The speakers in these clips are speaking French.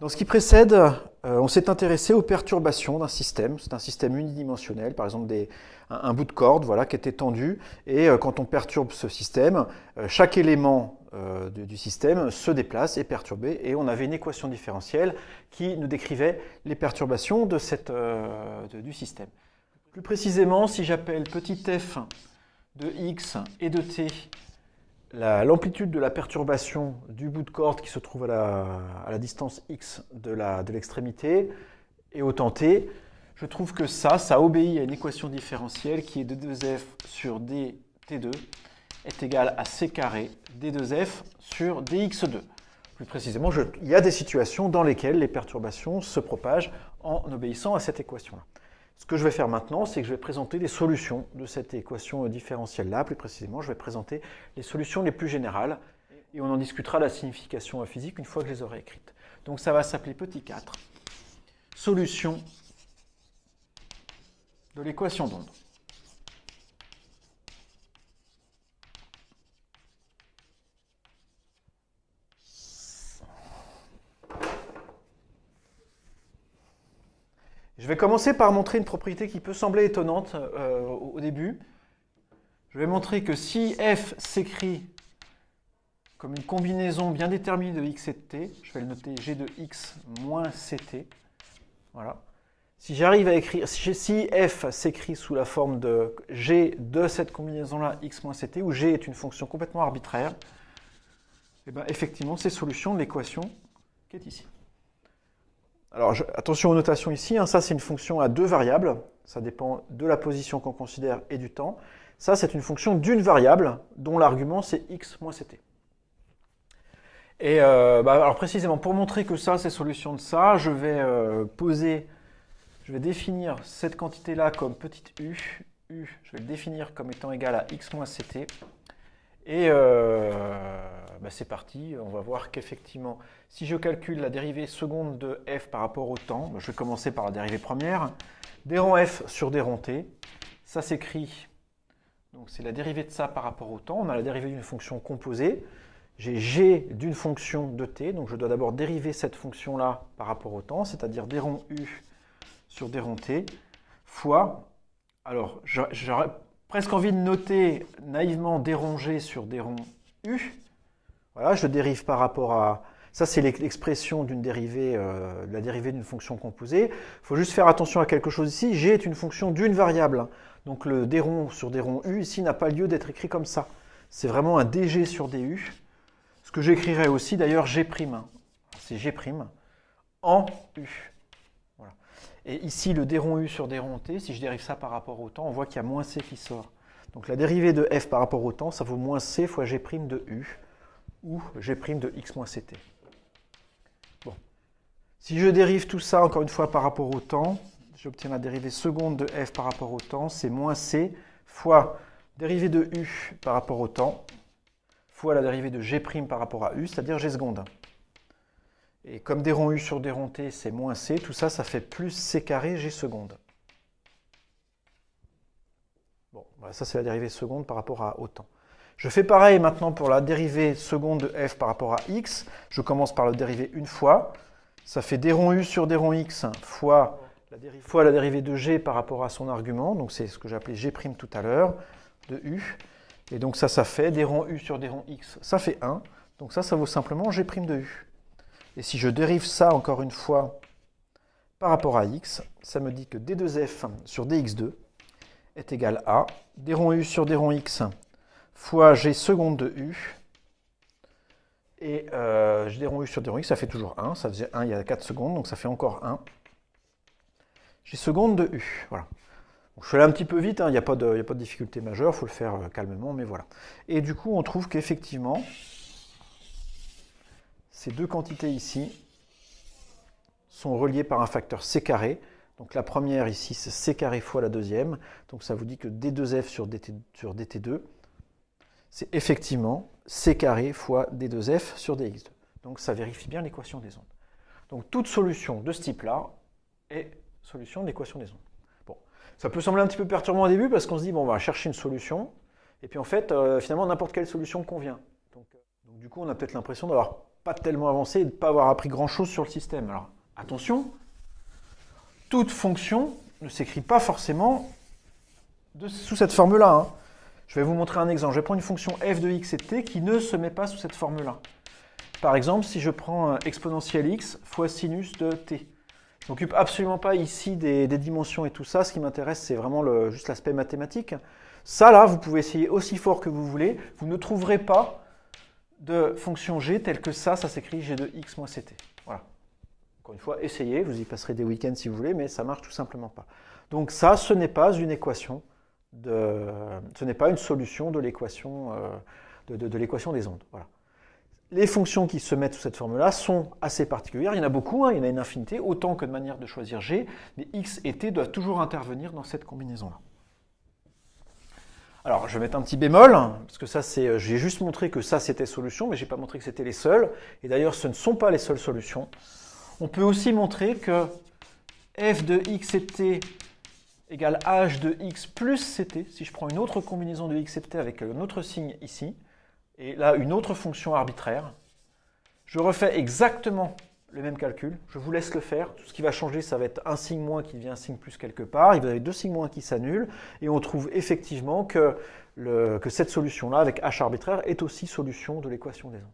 Dans ce qui précède, euh, on s'est intéressé aux perturbations d'un système. C'est un système unidimensionnel, par exemple un, bout de corde qui était tendu. Et euh, quand on perturbe ce système, euh, chaque élément du système se déplace, est perturbé. Et on avait une équation différentielle qui nous décrivait les perturbations du système. Plus précisément, si j'appelle petit f de x et de t l'amplitude de la perturbation du bout de corde qui se trouve à la, distance x de l'extrémité est et au temps t, je trouve que ça, ça obéit à une équation différentielle qui est de 2f sur dt2 est égal à c carré d2f sur dx2. Plus précisément, il y a des situations dans lesquelles les perturbations se propagent en obéissant à cette équation-là. Ce que je vais faire maintenant, c'est que je vais présenter les solutions de cette équation différentielle-là. Plus précisément, je vais présenter les solutions les plus générales et on en discutera la signification physique une fois que je les aurai écrites. Donc ça va s'appeler petit 4, solution de l'équation d'onde. Je vais commencer par montrer une propriété qui peut sembler étonnante euh, au début. Je vais montrer que si f s'écrit comme une combinaison bien déterminée de x et de t, je vais le noter g de x moins ct, voilà. Si j'arrive à écrire, si f s'écrit sous la forme de g de cette combinaison-là, x moins ct, où g est une fonction complètement arbitraire, et eh ben, effectivement, c'est solution de l'équation qui est ici. Alors attention aux notations ici, hein. ça c'est une fonction à deux variables, ça dépend de la position qu'on considère et du temps. Ça c'est une fonction d'une variable dont l'argument c'est x moins ct. Et euh, bah, alors précisément pour montrer que ça c'est solution de ça, je vais euh, poser, je vais définir cette quantité là comme petite u, u je vais le définir comme étant égal à x moins ct. Et euh, bah, c'est parti, on va voir qu'effectivement, si je calcule la dérivée seconde de f par rapport au temps, bah, je vais commencer par la dérivée première, ronds f sur ronds t, ça s'écrit, donc c'est la dérivée de ça par rapport au temps, on a la dérivée d'une fonction composée, j'ai g d'une fonction de t, donc je dois d'abord dériver cette fonction-là par rapport au temps, c'est-à-dire ronds u sur ronds t, fois, alors j'aurais presque envie de noter naïvement g sur ronds U, voilà, je dérive par rapport à... Ça, c'est l'expression d'une dérivée, euh, la dérivée d'une fonction composée. Il faut juste faire attention à quelque chose ici. G est une fonction d'une variable. Donc le déron sur déron U ici n'a pas lieu d'être écrit comme ça. C'est vraiment un dg sur du. Ce que j'écrirais aussi d'ailleurs g'. C'est g' en U. Et ici, le déron U sur déron T, si je dérive ça par rapport au temps, on voit qu'il y a moins C qui sort. Donc la dérivée de F par rapport au temps, ça vaut moins C fois G' de U ou g' de x moins ct. Bon. Si je dérive tout ça, encore une fois, par rapport au temps, j'obtiens la dérivée seconde de f par rapport au temps, c'est moins c fois dérivée de u par rapport au temps, fois la dérivée de g' par rapport à u, c'est-à-dire g seconde. Et comme d u sur des t, c'est moins c, tout ça, ça fait plus c carré g seconde. Bon, ça c'est la dérivée seconde par rapport à au temps. Je fais pareil maintenant pour la dérivée seconde de f par rapport à x. Je commence par le dériver une fois. Ça fait d rond u sur d rond x fois la, dérivée de g par rapport à son argument. Donc c'est ce que j'appelais g' tout à l'heure, de u. Et donc ça, ça fait d rond u sur d rond x, ça fait 1. Donc ça, ça vaut simplement g' de u. Et si je dérive ça encore une fois par rapport à x, ça me dit que d2f sur dx2 est égal à d rond u sur d rond x fois g seconde de u. Et euh, j'ai u sur des ronds x, ça fait toujours 1. Ça faisait 1 il y a 4 secondes, donc ça fait encore 1. j'ai seconde de u. Voilà. je fais un petit peu vite, hein. il n'y a, pas de difficulté majeure, il faut le faire euh, calmement, mais voilà. Et du coup, on trouve qu'effectivement, ces deux quantités ici sont reliées par un facteur c carré. Donc la première ici, c'est c carré fois la deuxième. Donc ça vous dit que d2f sur, sur dt2, c'est effectivement C carré fois D2F sur DX2. Donc ça vérifie bien l'équation des ondes. Donc toute solution de ce type-là est solution de l'équation des ondes. Bon, ça peut sembler un petit peu perturbant au début parce qu'on se dit, bon, on va chercher une solution, et puis en fait, euh, finalement, n'importe quelle solution convient. Euh, donc, du coup, on a peut-être l'impression d'avoir pas tellement avancé et de ne pas avoir appris grand-chose sur le système. Alors attention, toute fonction ne s'écrit pas forcément sous cette forme-là. Hein. Je vais vous montrer un exemple. Je vais prendre une fonction f de x et t qui ne se met pas sous cette formule-là. Par exemple, si je prends euh, exponentielle x fois sinus de t. Je m'occupe absolument pas ici des, dimensions et tout ça. Ce qui m'intéresse, c'est vraiment le, juste l'aspect mathématique. Ça, là, vous pouvez essayer aussi fort que vous voulez. Vous ne trouverez pas de fonction g telle que ça, ça s'écrit g de x moins ct. Voilà. Encore une fois, essayez, vous y passerez des week-ends si vous voulez, mais ça marche tout simplement pas. Donc ça, ce n'est pas une équation ce n'est pas une solution de l'équation euh, de, de, des ondes. Voilà. Les fonctions qui se mettent sous cette forme-là sont assez particulières. Il y en a beaucoup, hein, il y en a une infinité, autant que de manière de choisir g, mais x et t doivent toujours intervenir dans cette combinaison-là. Alors, je vais mettre un petit bémol, hein, parce que ça, c'est, euh, j'ai juste montré que ça, c'était solution, mais j'ai pas montré que c'était les seules. Et d'ailleurs, ce ne sont pas les seules solutions. On peut aussi montrer que f de x et t égale h de x plus ct, si je prends une autre combinaison de x et t avec euh, un autre signe ici, et là une autre fonction arbitraire, je refais exactement le même calcul, je vous laisse le faire, tout ce qui va changer ça va être un signe moins qui devient un signe plus quelque part, et vous avez deux signes moins qui s'annulent, et on trouve effectivement que, que cette solution-là avec h arbitraire est aussi solution de l'équation des ondes.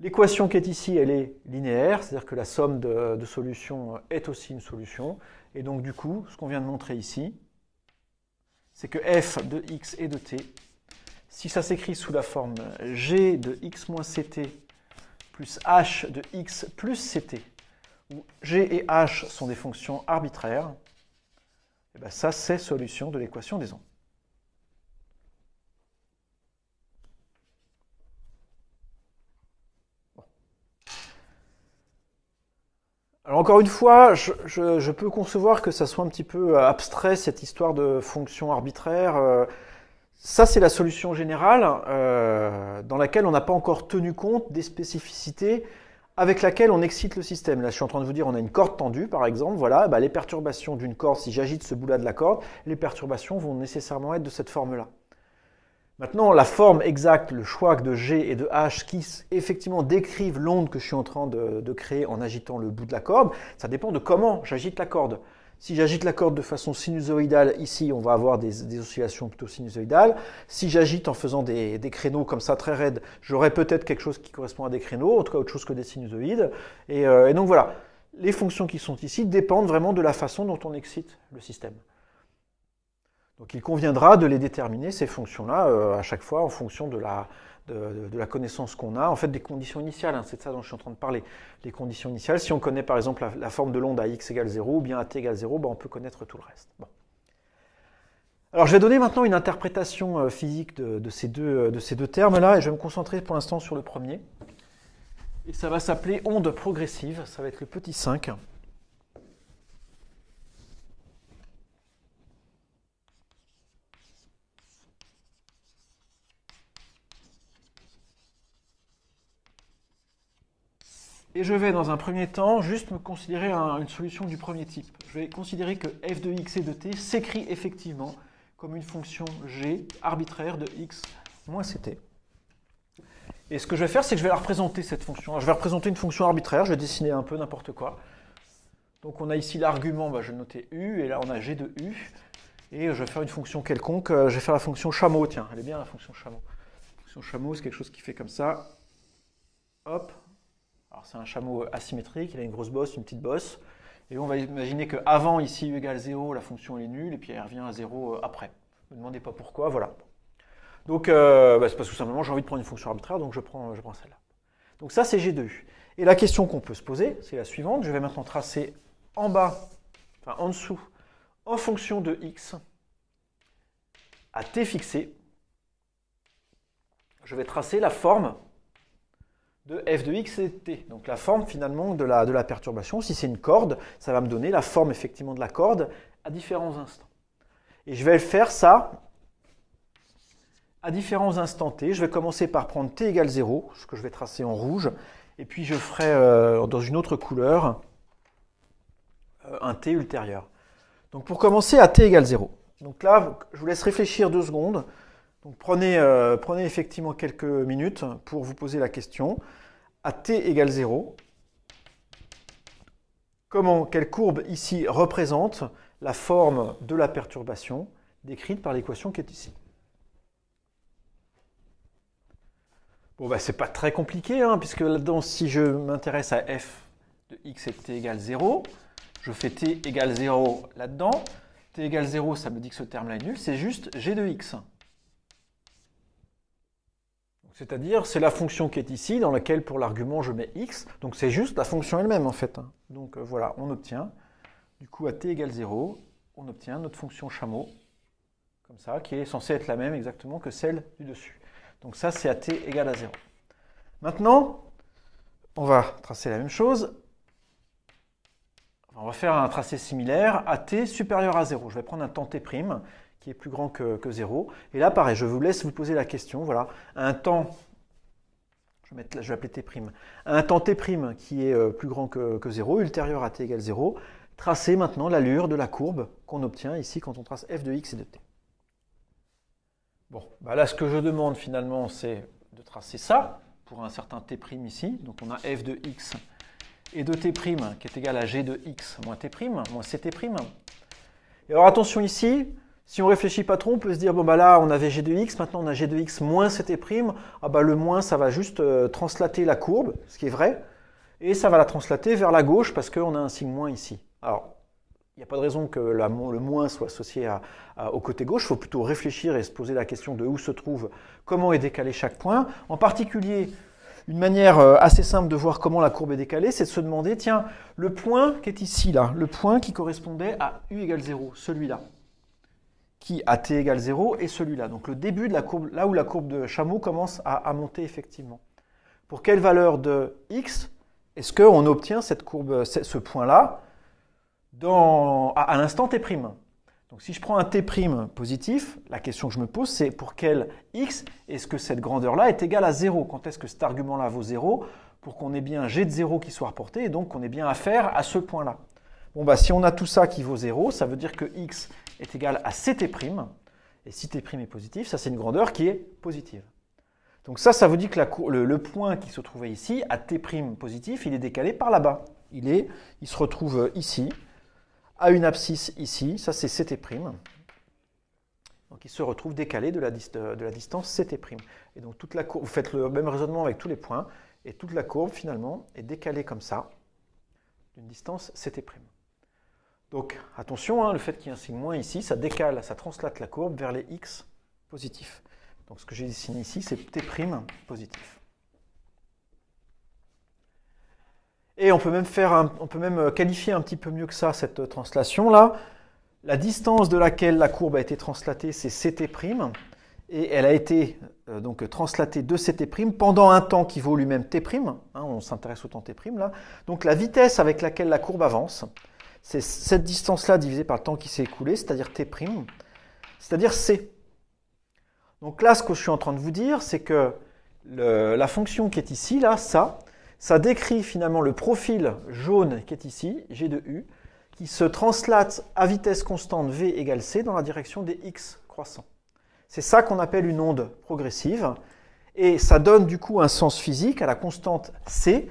L'équation qui est ici, elle est linéaire, c'est-à-dire que la somme de solutions est aussi une solution, et donc du coup, ce qu'on vient de montrer ici, c'est que f de x et de t, si ça s'écrit sous la forme g de x moins ct plus h de x plus ct, où g et h sont des fonctions arbitraires, et eh ben, ça c'est solution de l'équation des ondes. Alors encore une fois, je, peux concevoir que ça soit un petit peu euh, abstrait cette histoire de fonction arbitraire. Euh. Ça, c'est la solution générale euh, dans laquelle on n'a pas encore tenu compte des spécificités avec laquelle on excite le système. Là, je suis en train de vous dire, on a une corde tendue, par exemple. Voilà, bah, les perturbations d'une corde, si j'agite ce bout-là de la corde, les perturbations vont nécessairement être de cette forme-là. Maintenant, la forme exacte, le choix de G et de H qui effectivement décrivent l'onde que je suis en train de, créer en agitant le bout de la corde, ça dépend de comment j'agite la corde. Si j'agite la corde de façon sinusoïdale, ici on va avoir des, oscillations plutôt sinusoïdales. Si j'agite en faisant des, créneaux comme ça très raides, j'aurai peut-être quelque chose qui correspond à des créneaux, en tout cas autre chose que des sinusoïdes. et euh, donc voilà, les fonctions qui sont ici dépendent vraiment de la façon dont on excite le système. Donc il conviendra de les déterminer, ces fonctions-là, euh, à chaque fois en fonction de la, connaissance qu'on a, en fait des conditions initiales, hein, c'est de ça dont je suis en train de parler. Les conditions initiales, si on connaît par exemple la, forme de l'onde à x égale 0 ou bien à t égale 0, ben, on peut connaître tout le reste. Alors je vais donner maintenant une interprétation euh, physique de, ces deux, euh, de ces deux termes-là, et je vais me concentrer pour l'instant sur le premier. Et ça va s'appeler onde progressive, ça va être le petit 5. Et je vais, dans un premier temps, juste me considérer une solution du premier type. Je vais considérer que f de x et de t s'écrit effectivement comme une fonction g arbitraire de x moins ct. Et ce que je vais faire, c'est que je vais la représenter, cette fonction. je vais représenter une fonction arbitraire, je vais dessiner un peu n'importe quoi. Donc on a ici l'argument, bah, je vais noter u, et là on a g de u. Et je vais faire une fonction quelconque, euh, je vais faire la fonction chameau, tiens, elle est bien la fonction chameau. La fonction chameau, c'est quelque chose qui fait comme ça. Hop, c'est un chameau euh, asymétrique, il a une grosse bosse, une petite bosse. Et on va imaginer qu'avant, ici, u égale 0, la fonction est nulle, et puis elle revient à 0 euh, après. Ne me demandez pas pourquoi, voilà. Donc, euh, bah, c'est parce que tout simplement, j'ai envie de prendre une fonction arbitraire, donc je prends, je prends celle-là. Donc ça, c'est G2U. Et la question qu'on peut se poser, c'est la suivante. Je vais maintenant tracer en bas, enfin en dessous, en fonction de x, à t fixé, je vais tracer la forme de f de x et t. Donc la forme finalement de la, perturbation, si c'est une corde, ça va me donner la forme effectivement de la corde à différents instants. Et je vais faire ça à différents instants t. Je vais commencer par prendre t égale 0, ce que je vais tracer en rouge, et puis je ferai euh, dans une autre couleur euh, un t ultérieur. Donc pour commencer à t égale 0. Donc là, je vous laisse réfléchir deux secondes. Euh, prenez, effectivement quelques minutes pour vous poser la question. À t égale 0, comment, quelle courbe ici représente la forme de la perturbation décrite par l'équation qui est ici Bon, ben, c'est pas très compliqué, hein, puisque là-dedans, si je m'intéresse à f de x et t égale 0, je fais t égale 0 là-dedans. t égale 0, ça me dit que ce terme-là est nul, c'est juste g de x. C'est-à-dire, c'est la fonction qui est ici, dans laquelle pour l'argument je mets x, donc c'est juste la fonction elle-même en fait. Donc euh, voilà, on obtient, du coup à t égale 0, on obtient notre fonction chameau, comme ça, qui est censée être la même exactement que celle du dessus. Donc ça, c'est à t égale à 0. Maintenant, on va tracer la même chose. on va faire un tracé similaire à t supérieur à 0. Je vais prendre un temps t', qui est plus grand que, 0. Et là, pareil, je vous laisse vous poser la question. Voilà, un temps, je vais, je appeler t', un temps t' qui est euh, plus grand que, 0, ultérieur à t égale 0, tracer maintenant l'allure de la courbe qu'on obtient ici quand on trace f de x et de t. Bon, bah là, ce que je demande finalement, c'est de tracer ça pour un certain t' ici. Donc on a f de x et de t' qui est égal à g de x moins t', moins ct'. Et alors attention ici, si on réfléchit pas trop, on peut se dire, bon bah là on avait g de x, maintenant on a g de x moins ct prime, ah, bah le moins ça va juste euh, translater la courbe, ce qui est vrai, et ça va la translater vers la gauche parce qu'on a un signe moins ici. Alors, il n'y a pas de raison que le moins soit associé au côté gauche, il faut plutôt réfléchir et se poser la question de où se trouve, comment est décalé chaque point. En particulier, une manière euh, assez simple de voir comment la courbe est décalée, c'est de se demander, tiens, le point qui est ici, là, le point qui correspondait à u égale 0, celui-là, qui, à t égale 0, est celui-là. Donc le début de la courbe, là où la courbe de chameau commence à, monter effectivement. Pour quelle valeur de x est-ce qu'on obtient cette courbe, ce point-là à, l'instant t'? prime Donc si je prends un t' prime positif, la question que je me pose c'est pour quel x est-ce que cette grandeur-là est égale à 0 Quand est-ce que cet argument-là vaut 0 pour qu'on ait bien un g de 0 qui soit reporté et donc qu'on ait bien affaire à ce point-là Bon bah si on a tout ça qui vaut 0, ça veut dire que x est égal à CT'. Et si T' est positif, ça c'est une grandeur qui est positive. Donc ça, ça vous dit que le, point qui se trouvait ici, à T' positif, il est décalé par là-bas. Il, il se retrouve ici, à une abscisse ici, ça c'est CT'. Donc il se retrouve décalé de la, de la distance CT'. Et donc toute la courbe, vous faites le même raisonnement avec tous les points, et toute la courbe finalement est décalée comme ça, d'une distance CT'. Donc attention, hein, le fait qu'il y ait un signe moins ici, ça décale, ça translate la courbe vers les x positifs. Donc ce que j'ai dessiné ici, c'est t' positif. Et on peut même, euh, qualifier un petit peu mieux que ça cette euh, translation-là. La distance de laquelle la courbe a été translatée, c'est ct', et elle a été euh, donc translatée de ct' pendant un temps qui vaut lui-même t', hein, on s'intéresse au temps t' là. Donc la vitesse avec laquelle la courbe avance, c'est cette distance-là divisée par le temps qui s'est écoulé, c'est-à-dire T', c'est-à-dire C. Donc là, ce que je suis en train de vous dire, c'est que la fonction qui est ici, là, ça, ça décrit finalement le profil jaune qui est ici, G de U, qui se translate à vitesse constante V égale C dans la direction des X croissants. C'est ça qu'on appelle une onde progressive, et ça donne du coup un sens physique à la constante C,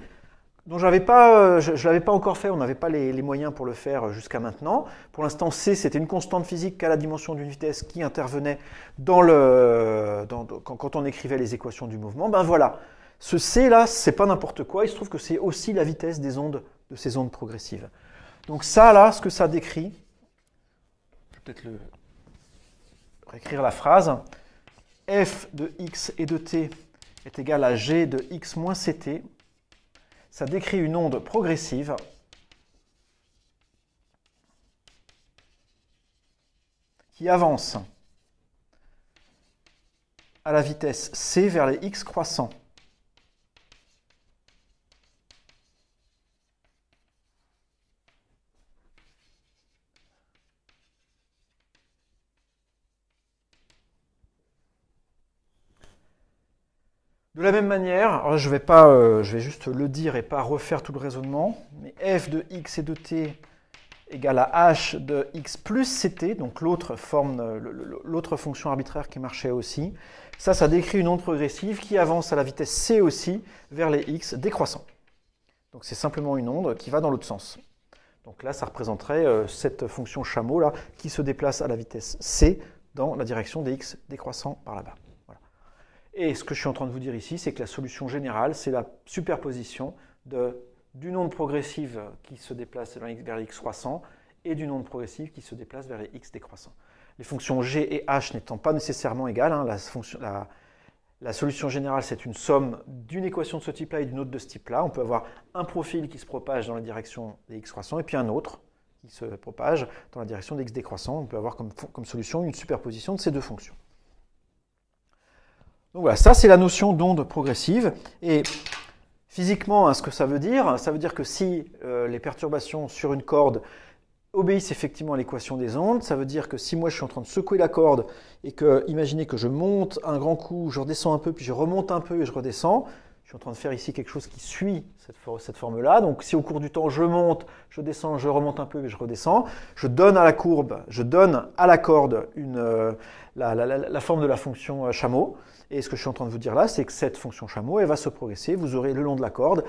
donc euh, je, ne l'avais pas encore fait, on n'avait pas les, moyens pour le faire euh, jusqu'à maintenant. Pour l'instant, C, c'était une constante physique qu'à la dimension d'une vitesse qui intervenait dans le, quand, on écrivait les équations du mouvement. Ben voilà, ce C là, c'est pas n'importe quoi. Il se trouve que c'est aussi la vitesse des ondes, de ces ondes progressives. Donc ça là, ce que ça décrit, je vais peut-être réécrire la phrase. F de x et de t est égal à g de x moins ct ça décrit une onde progressive qui avance à la vitesse c vers les x croissants. De la même manière, je, vais pas, euh, je vais juste le dire et pas refaire tout le raisonnement, mais f de x et de t égale à h de x plus ct, donc l'autre forme, euh, l'autre fonction arbitraire qui marchait aussi. Ça, ça décrit une onde progressive qui avance à la vitesse c aussi vers les x décroissants. Donc c'est simplement une onde qui va dans l'autre sens. Donc là, ça représenterait euh, cette fonction chameau là qui se déplace à la vitesse c dans la direction des x décroissants par là-bas. Et ce que je suis en train de vous dire ici, c'est que la solution générale, c'est la superposition de, d'une onde progressive qui se déplace vers x croissant et d'une onde progressive qui se déplace vers les x décroissants. Les fonctions g et h n'étant pas nécessairement égales, hein, la, solution générale, c'est une somme d'une équation de ce type-là et d'une autre de ce type-là. On peut avoir un profil qui se propage dans la direction des x croissants et puis un autre qui se propage dans la direction des x décroissants. On peut avoir comme solution une superposition de ces deux fonctions. Donc voilà, ça c'est la notion d'onde progressive. Et physiquement, hein, ce que ça veut dire, ça veut dire que si euh, les perturbations sur une corde obéissent effectivement à l'équation des ondes, ça veut dire que si moi je suis en train de secouer la corde et que, imaginez que je monte un grand coup, je redescends un peu, puis je remonte un peu et je redescends, je suis en train de faire ici quelque chose qui suit cette, forme-là. Donc si au cours du temps je monte, je descends, je remonte un peu et je redescends, je donne à la courbe, je donne à la corde euh, la, forme de la fonction euh, chameau. Et ce que je suis en train de vous dire là, c'est que cette fonction chameau, elle va se progresser. Vous aurez le long de la corde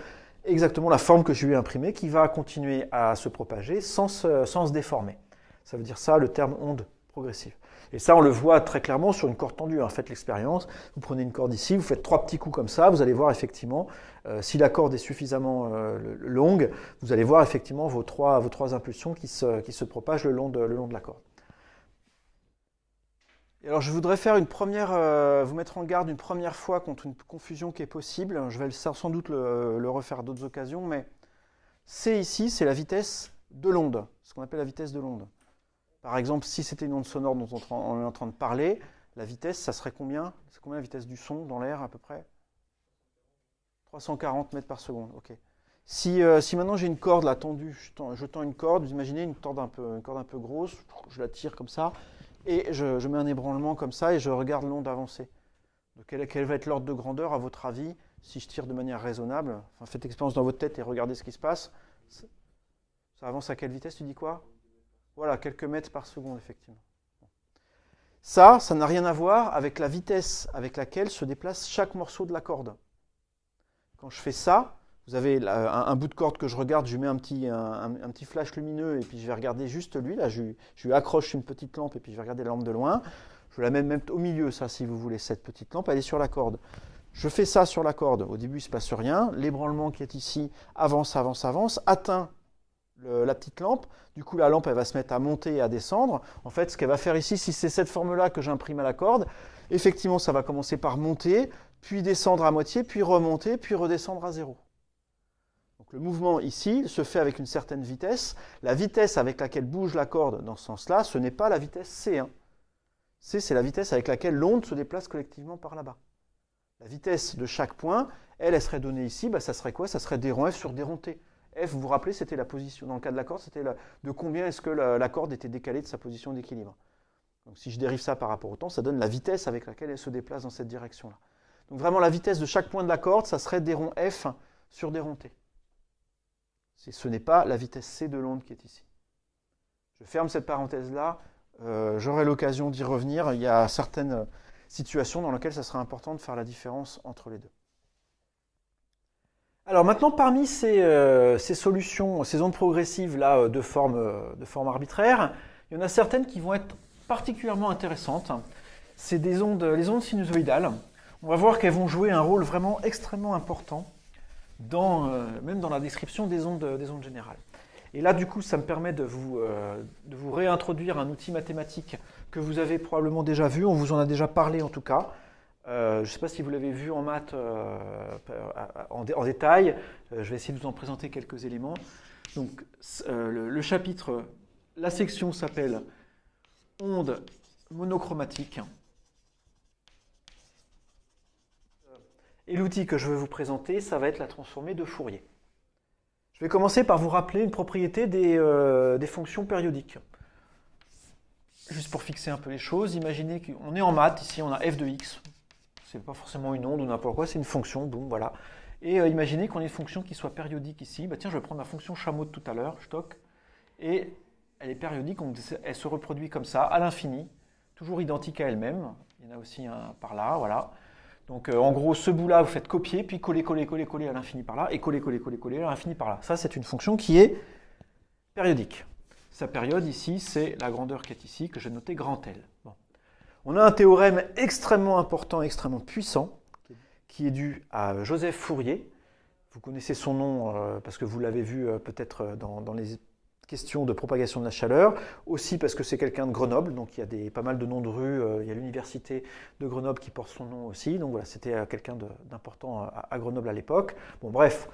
exactement la forme que je lui ai imprimée qui va continuer à se propager sans se déformer. Ça veut dire ça le terme onde progressive. Et ça, on le voit très clairement sur une corde tendue. En hein. Faites l'expérience. Vous prenez une corde ici, vous faites trois petits coups comme ça. Vous allez voir effectivement, euh, si la corde est suffisamment euh, longue, vous allez voir effectivement vos trois, vos trois impulsions qui se, qui se propagent le long de, le long de la corde. Et alors je voudrais faire une première, euh, vous mettre en garde une première fois contre une confusion qui est possible. Je vais sans doute le, le refaire d'autres occasions, mais c'est ici, c'est la vitesse de l'onde, ce qu'on appelle la vitesse de l'onde. Par exemple, si c'était une onde sonore dont on, est en train de parler, la vitesse, ça serait combien C'est combien la vitesse du son dans l'air à peu près 340 mètres par seconde, ok. Si, euh, si maintenant j'ai une corde là tendue, je tends, une corde, vous imaginez une corde un peu, grosse, je la tire comme ça, et je, mets un ébranlement comme ça, et je regarde l'onde avancer. Donc, quelle, va être l'ordre de grandeur, à votre avis, si je tire de manière raisonnable enfin, Faites expérience dans votre tête et regardez ce qui se passe. Ça avance à quelle vitesse, tu dis quoi voilà, quelques mètres par seconde, effectivement. Ça, ça n'a rien à voir avec la vitesse avec laquelle se déplace chaque morceau de la corde. Quand je fais ça, vous avez un, bout de corde que je regarde, je mets un petit, un, petit flash lumineux et puis je vais regarder juste lui. Là, je, je, lui accroche une petite lampe et puis je vais regarder la lampe de loin. Je la mets même au milieu, ça, si vous voulez, cette petite lampe, elle est sur la corde. Je fais ça sur la corde. Au début, il ne se passe rien. L'ébranlement qui est ici avance, avance, avance, atteint la petite lampe. Du coup, la lampe, elle va se mettre à monter et à descendre. En fait, ce qu'elle va faire ici, si c'est cette forme-là que j'imprime à la corde, effectivement, ça va commencer par monter, puis descendre à moitié, puis remonter, puis redescendre à zéro. Donc le mouvement ici se fait avec une certaine vitesse. La vitesse avec laquelle bouge la corde dans ce sens-là, ce n'est pas la vitesse C. 1 hein. C, c'est la vitesse avec laquelle l'onde se déplace collectivement par là-bas. La vitesse de chaque point, elle, elle serait donnée ici, bah, ça serait quoi Ça serait d F sur d F, vous vous rappelez, c'était la position, dans le cas de la corde, c'était de combien est-ce que la, corde était décalée de sa position d'équilibre. Donc si je dérive ça par rapport au temps, ça donne la vitesse avec laquelle elle se déplace dans cette direction-là. Donc vraiment la vitesse de chaque point de la corde, ça serait des ronds F sur des ronds T. Ce n'est pas la vitesse C de l'onde qui est ici. Je ferme cette parenthèse-là, euh, j'aurai l'occasion d'y revenir. Il y a certaines euh, situations dans lesquelles ça sera important de faire la différence entre les deux. Alors maintenant, parmi euh, ces, solutions, ces ondes progressives là euh, euh, de forme, arbitraire, il y en a certaines qui vont être particulièrement intéressantes. C'est les ondes sinusoïdales. On va voir qu'elles vont jouer un rôle vraiment extrêmement important, dans, même dans la description des ondes, générales. Et là, du coup, ça me permet de vous réintroduire un outil mathématique que vous avez probablement déjà vu, on vous en a déjà parlé en tout cas, euh, je ne sais pas si vous l'avez vu en maths euh, euh, en, détail. je vais essayer de vous en présenter quelques éléments. Donc, le, chapitre, la section s'appelle Ondes monochromatiques. Et l'outil que je vais vous présenter, ça va être la transformée de Fourier. Je vais commencer par vous rappeler une propriété des, des fonctions périodiques juste pour fixer un peu les choses, imaginez qu'on est en maths, ici on a f de x, pas forcément une onde ou n'importe quoi, c'est une fonction, voilà. Et euh, imaginez qu'on ait une fonction qui soit périodique ici. Bah, tiens, je vais prendre ma fonction chameau de tout à l'heure, je toque, et elle est périodique, elle se reproduit comme ça, à l'infini, toujours identique à elle-même. Il y en a aussi un par là, voilà. Donc euh, en gros, ce bout-là, vous faites copier, puis coller, coller, coller, coller à l'infini par là, et coller, coller, coller, coller à l'infini par là. Ça, c'est une fonction qui est périodique. Sa période ici, c'est la grandeur qui est ici, que j'ai notée grand L. On a un théorème extrêmement important, extrêmement puissant, qui est dû à Joseph Fourier. Vous connaissez son nom euh, parce que vous l'avez vu euh, peut-être euh, dans, les questions de propagation de la chaleur, aussi parce que c'est quelqu'un de Grenoble, donc il y a pas mal de noms de rue, il y a l'université de Grenoble qui porte son nom aussi, donc voilà, c'était quelqu'un d'important à, à Grenoble à l'époque. Bon bref,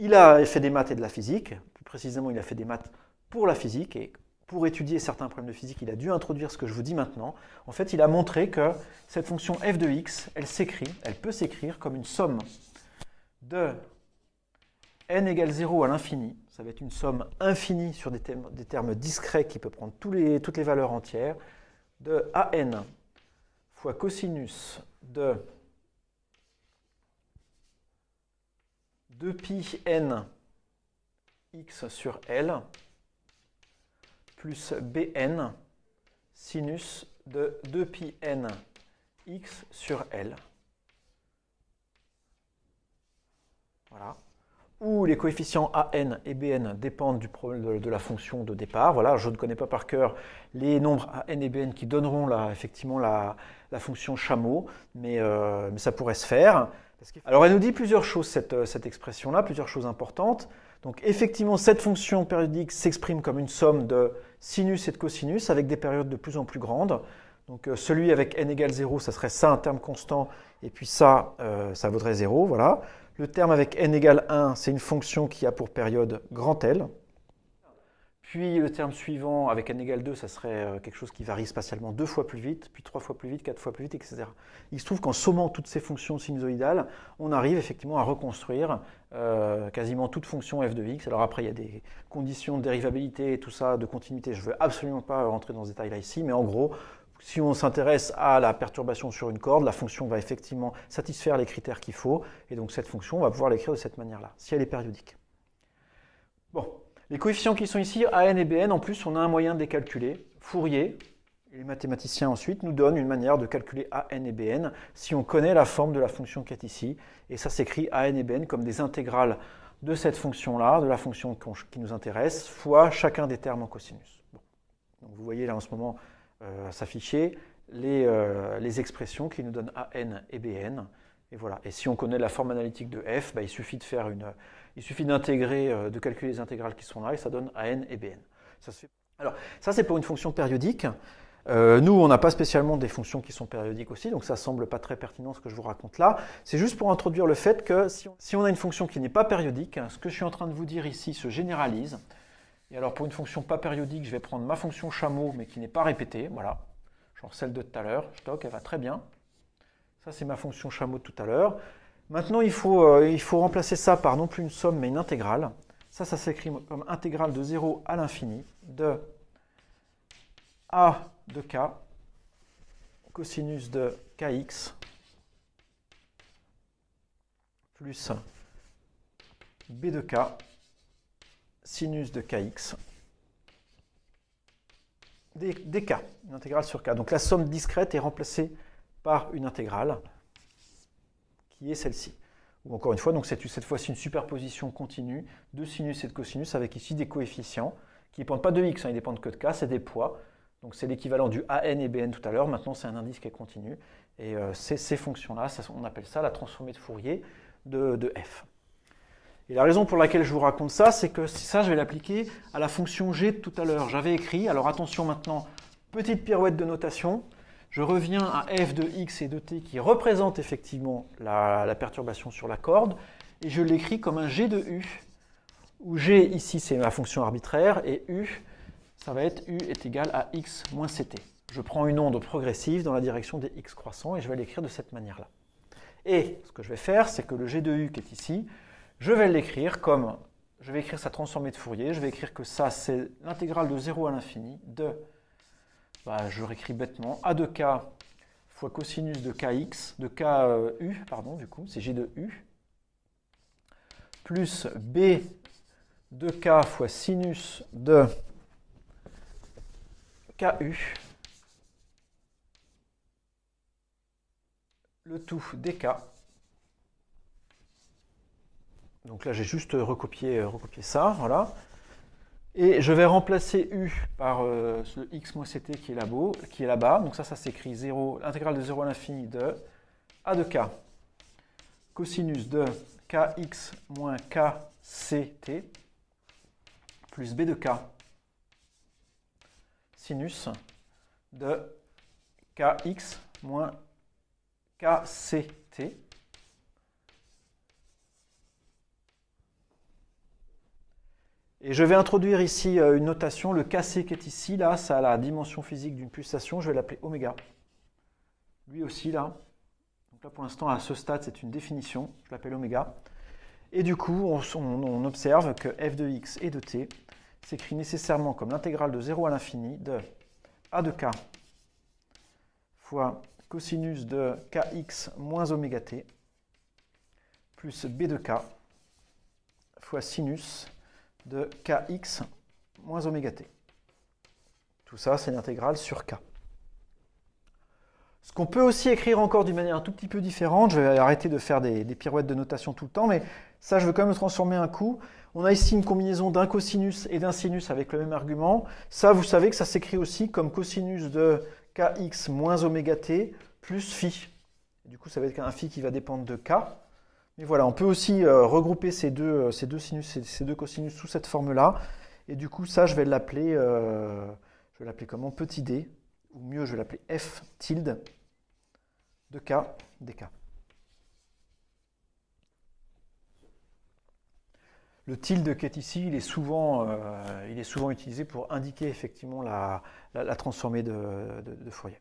il a fait des maths et de la physique, plus précisément il a fait des maths pour la physique, et pour étudier certains problèmes de physique, il a dû introduire ce que je vous dis maintenant. En fait, il a montré que cette fonction f de x, elle s'écrit, elle peut s'écrire comme une somme de n égale 0 à l'infini. Ça va être une somme infinie sur des termes, des termes discrets qui peut prendre tous les, toutes les valeurs entières de an fois cosinus de 2pi n x sur L plus bn sinus de 2pi n x sur L. Voilà. Où les coefficients AN et BN dépendent du de, de la fonction de départ. Voilà, je ne connais pas par cœur les nombres AN et BN qui donneront la, effectivement la, fonction chameau, euh, mais, ça pourrait se faire. Alors elle nous dit plusieurs choses, cette expression-là, plusieurs choses importantes. Donc effectivement, cette fonction périodique s'exprime comme une somme de sinus et de cosinus avec des périodes de plus en plus grandes. Donc euh, celui avec n égale 0, ça serait ça un terme constant, et puis ça, euh, ça vaudrait 0, voilà. Le terme avec n égale 1, c'est une fonction qui a pour période grand L. Puis le terme suivant, avec n égale 2, ça serait euh, quelque chose qui varie spatialement deux fois plus vite, puis trois fois plus vite, quatre fois plus vite, etc. Il se trouve qu'en sommant toutes ces fonctions sinusoïdales, on arrive effectivement à reconstruire euh, quasiment toute fonction f de x. Alors après, il y a des conditions de dérivabilité et tout ça, de continuité. Je ne veux absolument pas rentrer dans ce détail-là ici, mais en gros, si on s'intéresse à la perturbation sur une corde, la fonction va effectivement satisfaire les critères qu'il faut, et donc cette fonction, on va pouvoir l'écrire de cette manière-là, si elle est périodique. Bon, les coefficients qui sont ici, an et bn, en plus, on a un moyen de les calculer. Fourier, les mathématiciens ensuite nous donnent une manière de calculer a, n et bn si on connaît la forme de la fonction qui est ici. Et ça s'écrit a, n et bn comme des intégrales de cette fonction-là, de la fonction qui nous intéresse, fois chacun des termes en cosinus. vous voyez là en ce moment euh, s'afficher les, euh, les, expressions qui nous donnent a, n et bn. Et voilà. Et si on connaît la forme analytique de f, bah, il suffit de faire une, il suffit d'intégrer, euh, de calculer les intégrales qui sont là, et ça donne a, n et bn. Ça Alors ça c'est pour une fonction périodique. Euh, nous, on n'a pas spécialement des fonctions qui sont périodiques aussi, donc ça semble pas très pertinent ce que je vous raconte là. C'est juste pour introduire le fait que si on, a une fonction qui n'est pas périodique, ce que je suis en train de vous dire ici se généralise. Et alors pour une fonction pas périodique, je vais prendre ma fonction chameau, mais qui n'est pas répétée, voilà, genre celle de tout à l'heure, stock, elle va très bien. Ça, c'est ma fonction chameau de tout à l'heure. Maintenant, il faut, euh, il faut remplacer ça par non plus une somme, mais une intégrale. Ça, ça s'écrit comme intégrale de 0 à l'infini, de a de k, cosinus de kx, plus b de k, sinus de kx, dk, une intégrale sur k. Donc la somme discrète est remplacée par une intégrale, qui est celle-ci. Ou encore une fois, donc c'est cette fois-ci une superposition continue de sinus et de cosinus avec ici des coefficients qui ne dépendent pas de x, ils hein, ils dépendent que de k, c'est des poids. Donc c'est l'équivalent du AN et BN tout à l'heure. Maintenant, c'est un indice qui est continu. Et euh, ces fonctions-là, on appelle ça la transformée de Fourier de, f. Et la raison pour laquelle je vous raconte ça, c'est que ça, je vais l'appliquer à la fonction g de tout à l'heure. J'avais écrit, alors attention maintenant, petite pirouette de notation. Je reviens à f de x et de t qui représentent effectivement la, la perturbation sur la corde. Et je l'écris comme un g de u, où g ici c'est ma fonction arbitraire et u ça va être U est égal à X moins CT. Je prends une onde progressive dans la direction des X croissants et je vais l'écrire de cette manière-là. Et ce que je vais faire, c'est que le G de U qui est ici, je vais l'écrire comme, je vais écrire sa transformée de Fourier, je vais écrire que ça c'est l'intégrale de 0 à l'infini de, bah, je réécris bêtement, A de K fois cosinus de KX, de k euh, u pardon, du coup, c'est G de U, plus B de K fois sinus de KU. Le tout dk. Donc là, j'ai juste recopié, euh, recopié ça, voilà. Et je vais remplacer U par euh, ce x moins ct qui est là-bas. Qui est là Donc ça, ça s'écrit l'intégrale de 0 à l'infini de a de k cosinus de kx moins kct plus b de k sinus de kx moins kct Et je vais introduire ici euh, une notation. Le KC qui est ici, là, ça a la dimension physique d'une pulsation. Je vais l'appeler oméga. Lui aussi, là. Donc là, pour l'instant, à ce stade, c'est une définition. Je l'appelle oméga. Et du coup, on, observe que f de x et de t s'écrit nécessairement comme l'intégrale de 0 à l'infini de a de k fois cosinus de kx moins oméga t plus b de k fois sinus de kx moins oméga t. Tout ça, c'est l'intégrale sur k. Ce qu'on peut aussi écrire encore d'une manière un tout petit peu différente, je vais arrêter de faire des, des, pirouettes de notation tout le temps, mais ça, je veux quand même le transformer un coup. On a ici une combinaison d'un cosinus et d'un sinus avec le même argument. Ça, vous savez que ça s'écrit aussi comme cosinus de kx moins oméga t plus phi. Du coup, ça va être un phi qui va dépendre de k. Mais voilà, on peut aussi euh, regrouper ces deux, euh, sinus ces deux cosinus sous cette forme-là. Et du coup, ça, je vais l'appeler, euh, je vais l'appeler comment Petit d, ou mieux, je vais l'appeler f tilde de k dk. Le tilde qui est ici, euh, il est souvent, utilisé pour indiquer effectivement la, transformée de, Fourier.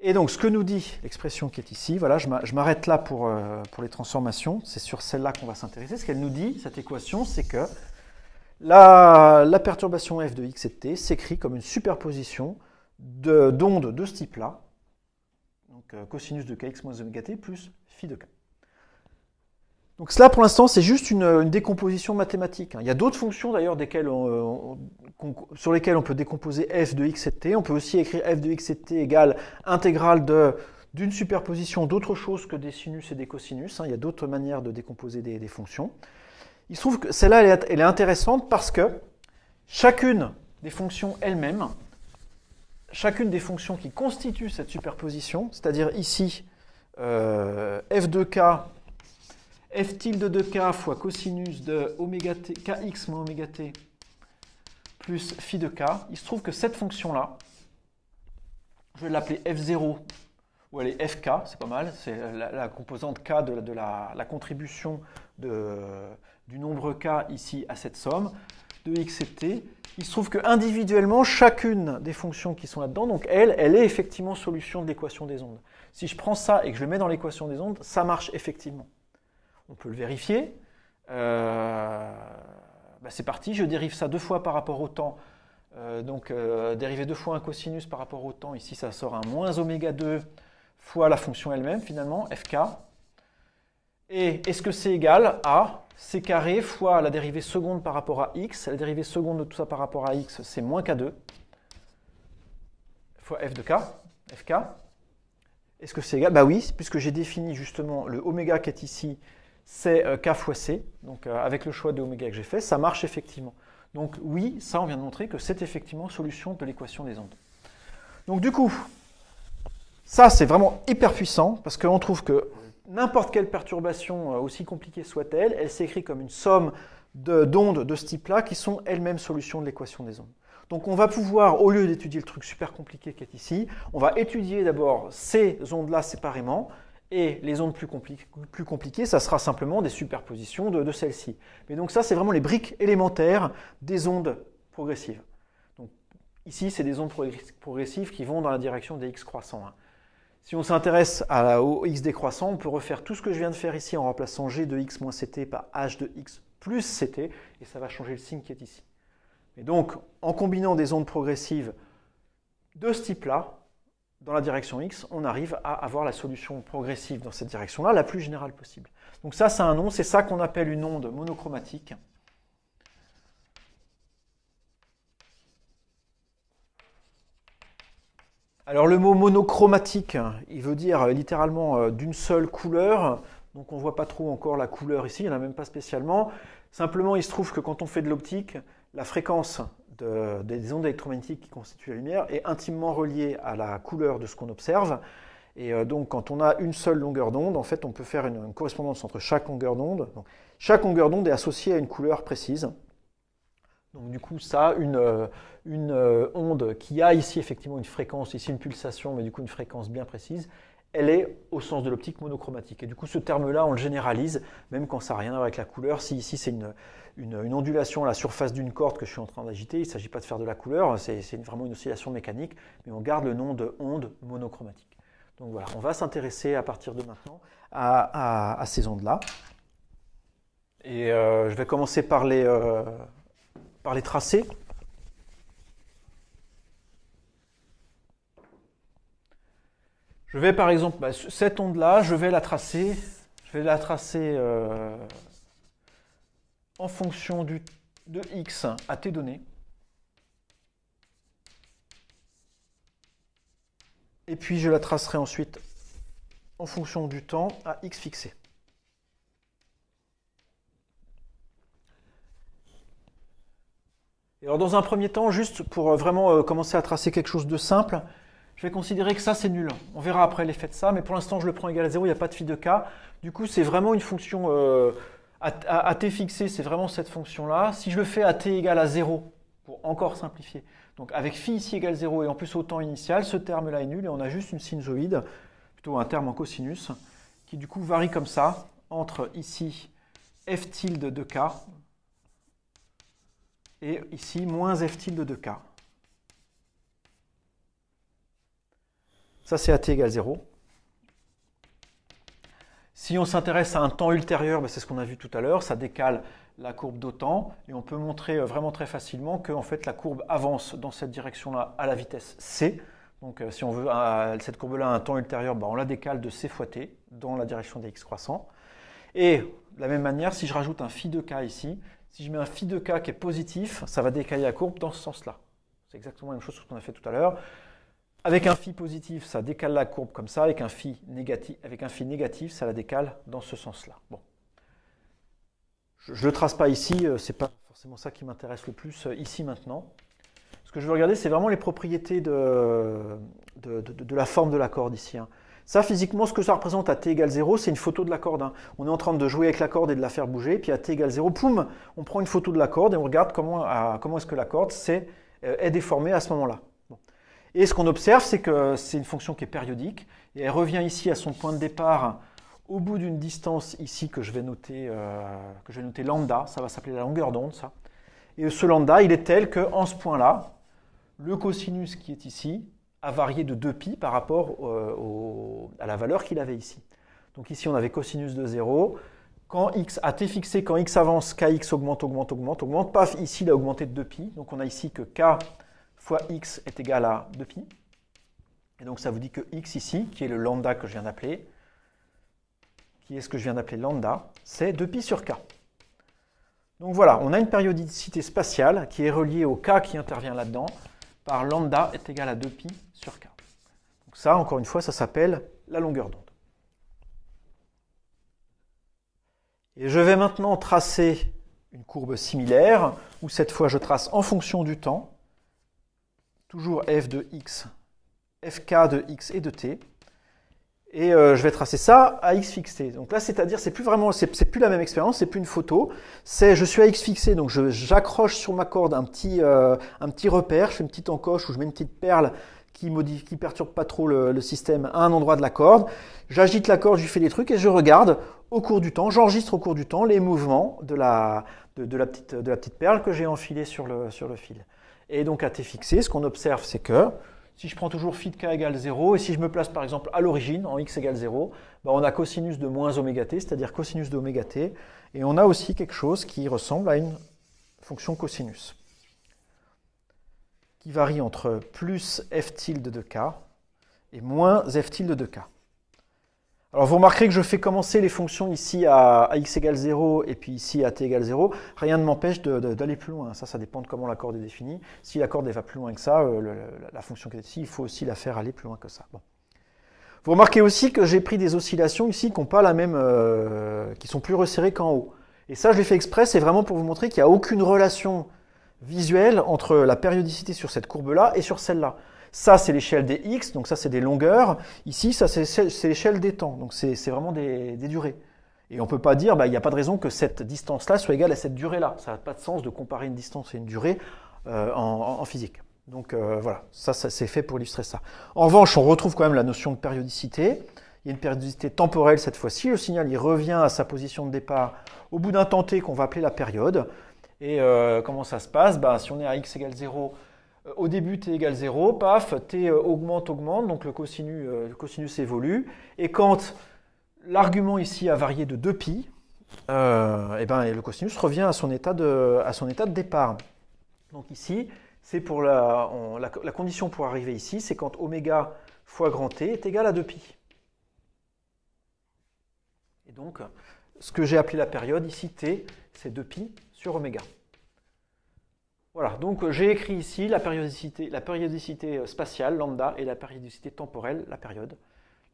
Et donc, ce que nous dit l'expression qui est ici, voilà, je m'arrête là euh, pour, les transformations, c'est sur celle-là qu'on va s'intéresser. Ce qu'elle nous dit, cette équation, c'est que la, perturbation f de x et de t s'écrit comme une superposition d'ondes de, ce type-là, donc euh, cosinus de kx moins oméga t plus phi de k. Donc cela, pour l'instant, c'est juste une, décomposition mathématique. Hein. Il y a d'autres fonctions, d'ailleurs, sur lesquelles on peut décomposer f de x et t. On peut aussi écrire f de x et de t égale intégrale d'une superposition d'autres choses que des sinus et des cosinus. Hein. Il y a d'autres manières de décomposer des, fonctions. Il se trouve que celle-là, elle, est intéressante parce que chacune des fonctions elles-mêmes, chacune des fonctions qui constituent cette superposition, c'est-à-dire ici, euh, f de k f tilde de k fois cosinus de oméga t, kx moins oméga t plus phi de k. Il se trouve que cette fonction-là, je vais l'appeler f0, ou elle est fk, c'est pas mal, c'est la, composante k de, la, contribution de, du nombre k ici à cette somme, de x et t. Il se trouve que individuellement, chacune des fonctions qui sont là-dedans, donc elle, elle est effectivement solution de l'équation des ondes. Si je prends ça et que je le mets dans l'équation des ondes, ça marche effectivement on peut le vérifier. Euh, bah, c'est parti, je dérive ça deux fois par rapport au temps. Euh, donc euh, dérivé deux fois un cosinus par rapport au temps, ici ça sort un moins oméga 2 fois la fonction elle-même finalement, fk. Et est-ce que c'est égal à c carré fois la dérivée seconde par rapport à x, la dérivée seconde de tout ça par rapport à x c'est moins k2, fois f de k, fk. Est-ce que c'est égal Bah oui, puisque j'ai défini justement le oméga qui est ici c'est euh, K fois C, donc euh, avec le choix de oméga que j'ai fait, ça marche effectivement. Donc oui, ça on vient de montrer que c'est effectivement solution de l'équation des ondes. Donc du coup, ça c'est vraiment hyper puissant, parce qu'on trouve que n'importe quelle perturbation, euh, aussi compliquée soit-elle, elle, s'écrit comme une somme d'ondes de, de ce type-là qui sont elles-mêmes solutions de l'équation des ondes. Donc on va pouvoir, au lieu d'étudier le truc super compliqué qui est ici, on va étudier d'abord ces ondes-là séparément, et les ondes plus, compliquées, ça sera simplement des superpositions de, celles-ci. Mais donc ça, c'est vraiment les briques élémentaires des ondes progressives. Donc, ici, c'est des ondes progressives qui vont dans la direction des x croissants. Hein. Si on s'intéresse au x décroissant, on peut refaire tout ce que je viens de faire ici en remplaçant g de x moins ct par h de x plus ct, et ça va changer le signe qui est ici. Et donc, en combinant des ondes progressives de ce type-là, dans la direction X, on arrive à avoir la solution progressive dans cette direction-là, la plus générale possible. Donc ça, c'est un nom, c'est ça qu'on appelle une onde monochromatique. Alors le mot monochromatique, il veut dire littéralement euh, d'une seule couleur. Donc on ne voit pas trop encore la couleur ici, il n'y en a même pas spécialement. Simplement, il se trouve que quand on fait de l'optique, la fréquence euh, des ondes électromagnétiques qui constituent la lumière est intimement reliée à la couleur de ce qu'on observe. Et euh, donc, quand on a une seule longueur d'onde, en fait, on peut faire une, correspondance entre chaque longueur d'onde. chaque longueur d'onde est associée à une couleur précise. Donc, du coup, ça, une, euh, une onde qui a ici effectivement une fréquence, ici une pulsation, mais du coup une fréquence bien précise, elle est au sens de l'optique monochromatique. Et du coup, ce terme-là, on le généralise, même quand ça n'a rien à voir avec la couleur. Si ici, c'est une, ondulation à la surface d'une corde que je suis en train d'agiter, il ne s'agit pas de faire de la couleur, c'est vraiment une oscillation mécanique, mais on garde le nom de onde monochromatique. Donc voilà, on va s'intéresser à partir de maintenant à, ces ondes-là. Et euh, je vais commencer par les, euh, par les tracés. Je vais par exemple, bah, cette onde-là, je vais la tracer. Je vais la tracer euh, en fonction de x à tes données. Et puis je la tracerai ensuite en fonction du temps à x fixé. Et alors dans un premier temps, juste pour euh, vraiment euh, commencer à tracer quelque chose de simple, je vais considérer que ça c'est nul. On verra après l'effet de ça, mais pour l'instant je le prends égal à 0, il n'y a pas de phi de k. Du coup c'est vraiment une fonction à, euh, t fixé, c'est vraiment cette fonction-là. Si je le fais à t égal à 0, pour encore simplifier, donc avec phi ici à 0 et en plus au temps initial, ce terme-là est nul et on a juste une sinusoïde, plutôt un terme en cosinus, qui du coup varie comme ça, entre ici f tilde de k et ici moins f tilde de k. Ça, c'est AT égale 0. Si on s'intéresse à un temps ultérieur, ben, c'est ce qu'on a vu tout à l'heure, ça décale la courbe d'autant et on peut montrer euh, vraiment très facilement que en fait, la courbe avance dans cette direction-là à la vitesse c. Donc euh, si on veut cette courbe-là à un temps ultérieur, ben, on la décale de c fois t dans la direction des x croissants. Et de la même manière, si je rajoute un phi de k ici, si je mets un phi de k qui est positif, ça va décaler la courbe dans ce sens-là. C'est exactement la même chose que ce qu'on a fait tout à l'heure. Avec un phi positif, ça décale la courbe comme ça. Avec un phi négatif, avec un négatif ça la décale dans ce sens-là. Bon. Je ne le trace pas ici, euh, ce n'est pas forcément ça qui m'intéresse le plus euh, ici maintenant. Ce que je veux regarder, c'est vraiment les propriétés de, de, la forme de la corde ici. Hein. Ça, physiquement, ce que ça représente à t égale 0, c'est une photo de la corde. Hein. On est en train de jouer avec la corde et de la faire bouger, puis à t égale 0, poum, on prend une photo de la corde et on regarde comment, comment est-ce que la corde euh, est déformée à ce moment-là. Et ce qu'on observe, c'est que c'est une fonction qui est périodique, et elle revient ici à son point de départ au bout d'une distance ici que je vais noter, euh, que je noter lambda, ça va s'appeler la longueur d'onde, ça. Et ce lambda, il est tel que, en ce point-là, le cosinus qui est ici a varié de 2π par rapport euh, à la valeur qu'il avait ici. Donc ici, on avait cosinus de 0. Quand x a t fixé, quand x avance, kx augmente, augmente, augmente, augmente. Paf, ici, il a augmenté de 2π. Donc on a ici que k fois x est égal à 2π. Et donc ça vous dit que x ici, qui est le lambda que je viens d'appeler, qui est ce que je viens d'appeler lambda, c'est 2π sur k. Donc voilà, on a une périodicité spatiale qui est reliée au k qui intervient là-dedans par lambda est égal à 2π sur k. Donc ça, encore une fois, ça s'appelle la longueur d'onde. Et je vais maintenant tracer une courbe similaire, où cette fois je trace en fonction du temps toujours f de x, fk de x et de t. Et euh, je vais tracer ça à x fixé. Donc là, c'est-à-dire, c'est plus vraiment, c'est plus la même expérience, c'est plus une photo. C'est, je suis à x fixé, donc j'accroche sur ma corde un petit, euh, un petit repère, je fais une petite encoche ou je mets une petite perle qui modifie, qui perturbe pas trop le, système à un endroit de la corde. J'agite la corde, je lui fais des trucs et je regarde au cours du temps, j'enregistre au cours du temps les mouvements de la, de, la, petite, de la petite perle que j'ai enfilée sur le, sur le fil. Et donc à t fixé, ce qu'on observe, c'est que si je prends toujours phi de k égale 0, et si je me place par exemple à l'origine, en x égale 0, bah, on a cosinus de moins oméga t, c'est-à-dire cosinus de oméga t, et on a aussi quelque chose qui ressemble à une fonction cosinus, qui varie entre plus f tilde de k et moins f tilde de k. Alors vous remarquerez que je fais commencer les fonctions ici à, x égale 0 et puis ici à t égale 0. Rien ne m'empêche d'aller plus loin. Ça, ça dépend de comment la corde est définie. Si la corde va plus loin que ça, euh, la, fonction qui est ici, il faut aussi la faire aller plus loin que ça. Vous remarquez aussi que j'ai pris des oscillations ici qui pas la même, euh, qui sont plus resserrées qu'en haut. Et ça, je l'ai fait exprès, c'est vraiment pour vous montrer qu'il n'y a aucune relation visuelle entre la périodicité sur cette courbe-là et sur celle-là. Ça, c'est l'échelle des x, donc ça, c'est des longueurs. Ici, ça, c'est l'échelle des temps, donc c'est vraiment des, durées. Et on ne peut pas dire, bah, il n'y a pas de raison que cette distance-là soit égale à cette durée-là. Ça n'a pas de sens de comparer une distance et une durée euh, en, physique. Donc euh, voilà, ça, c'est fait pour illustrer ça. En revanche, on retrouve quand même la notion de périodicité. Il y a une périodicité temporelle cette fois-ci. Le signal, il revient à sa position de départ au bout d'un temps t qu'on va appeler la période. Et euh, comment ça se passe bah, Si on est à x égale 0, euh, au début t égale 0, paf, t euh, augmente, augmente, donc le cosinus, euh, cosinus évolue. Et quand l'argument ici a varié de 2 pi, et eh ben, le cosinus revient à son état de, à son état de départ. Donc ici, c'est pour la, la, condition pour arriver ici, c'est quand oméga fois grand t est égal à 2 pi. Et donc, ce que j'ai appelé la période ici, t, c'est 2 pi sur oméga. Voilà, donc euh, j'ai écrit ici la périodicité, euh, spatiale, lambda, et la périodicité temporelle, la période,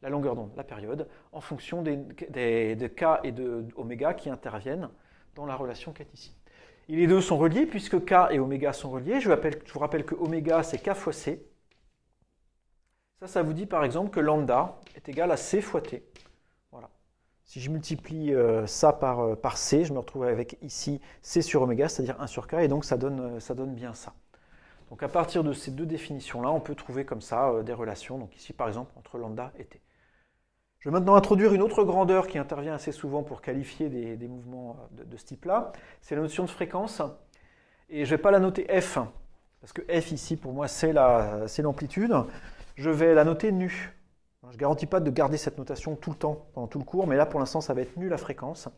la longueur d'onde, la période, en fonction des, de k et de oméga qui interviennent dans la relation est ici. Et les deux sont reliés, puisque k et oméga sont reliés. Je, vous rappelle que oméga, c'est k fois c. Ça, ça vous dit par exemple que lambda est égal à c fois t. Si je multiplie euh, ça par, euh, par, C, je me retrouve avec ici C sur oméga, c'est-à-dire 1 sur K, et donc ça donne, euh, ça bien ça. Donc à partir de ces deux définitions-là, on peut trouver comme ça des relations, donc ici par exemple entre lambda et t. Je vais maintenant introduire une autre grandeur qui intervient assez souvent pour qualifier des, mouvements de, ce type-là, c'est la notion de fréquence, et je ne vais pas la noter f, parce que f ici pour moi c'est l'amplitude, je vais la noter nu. Hein, je ne garantis pas de garder cette notation tout le temps, pendant tout le cours, mais là pour l'instant ça va être nu la fréquence.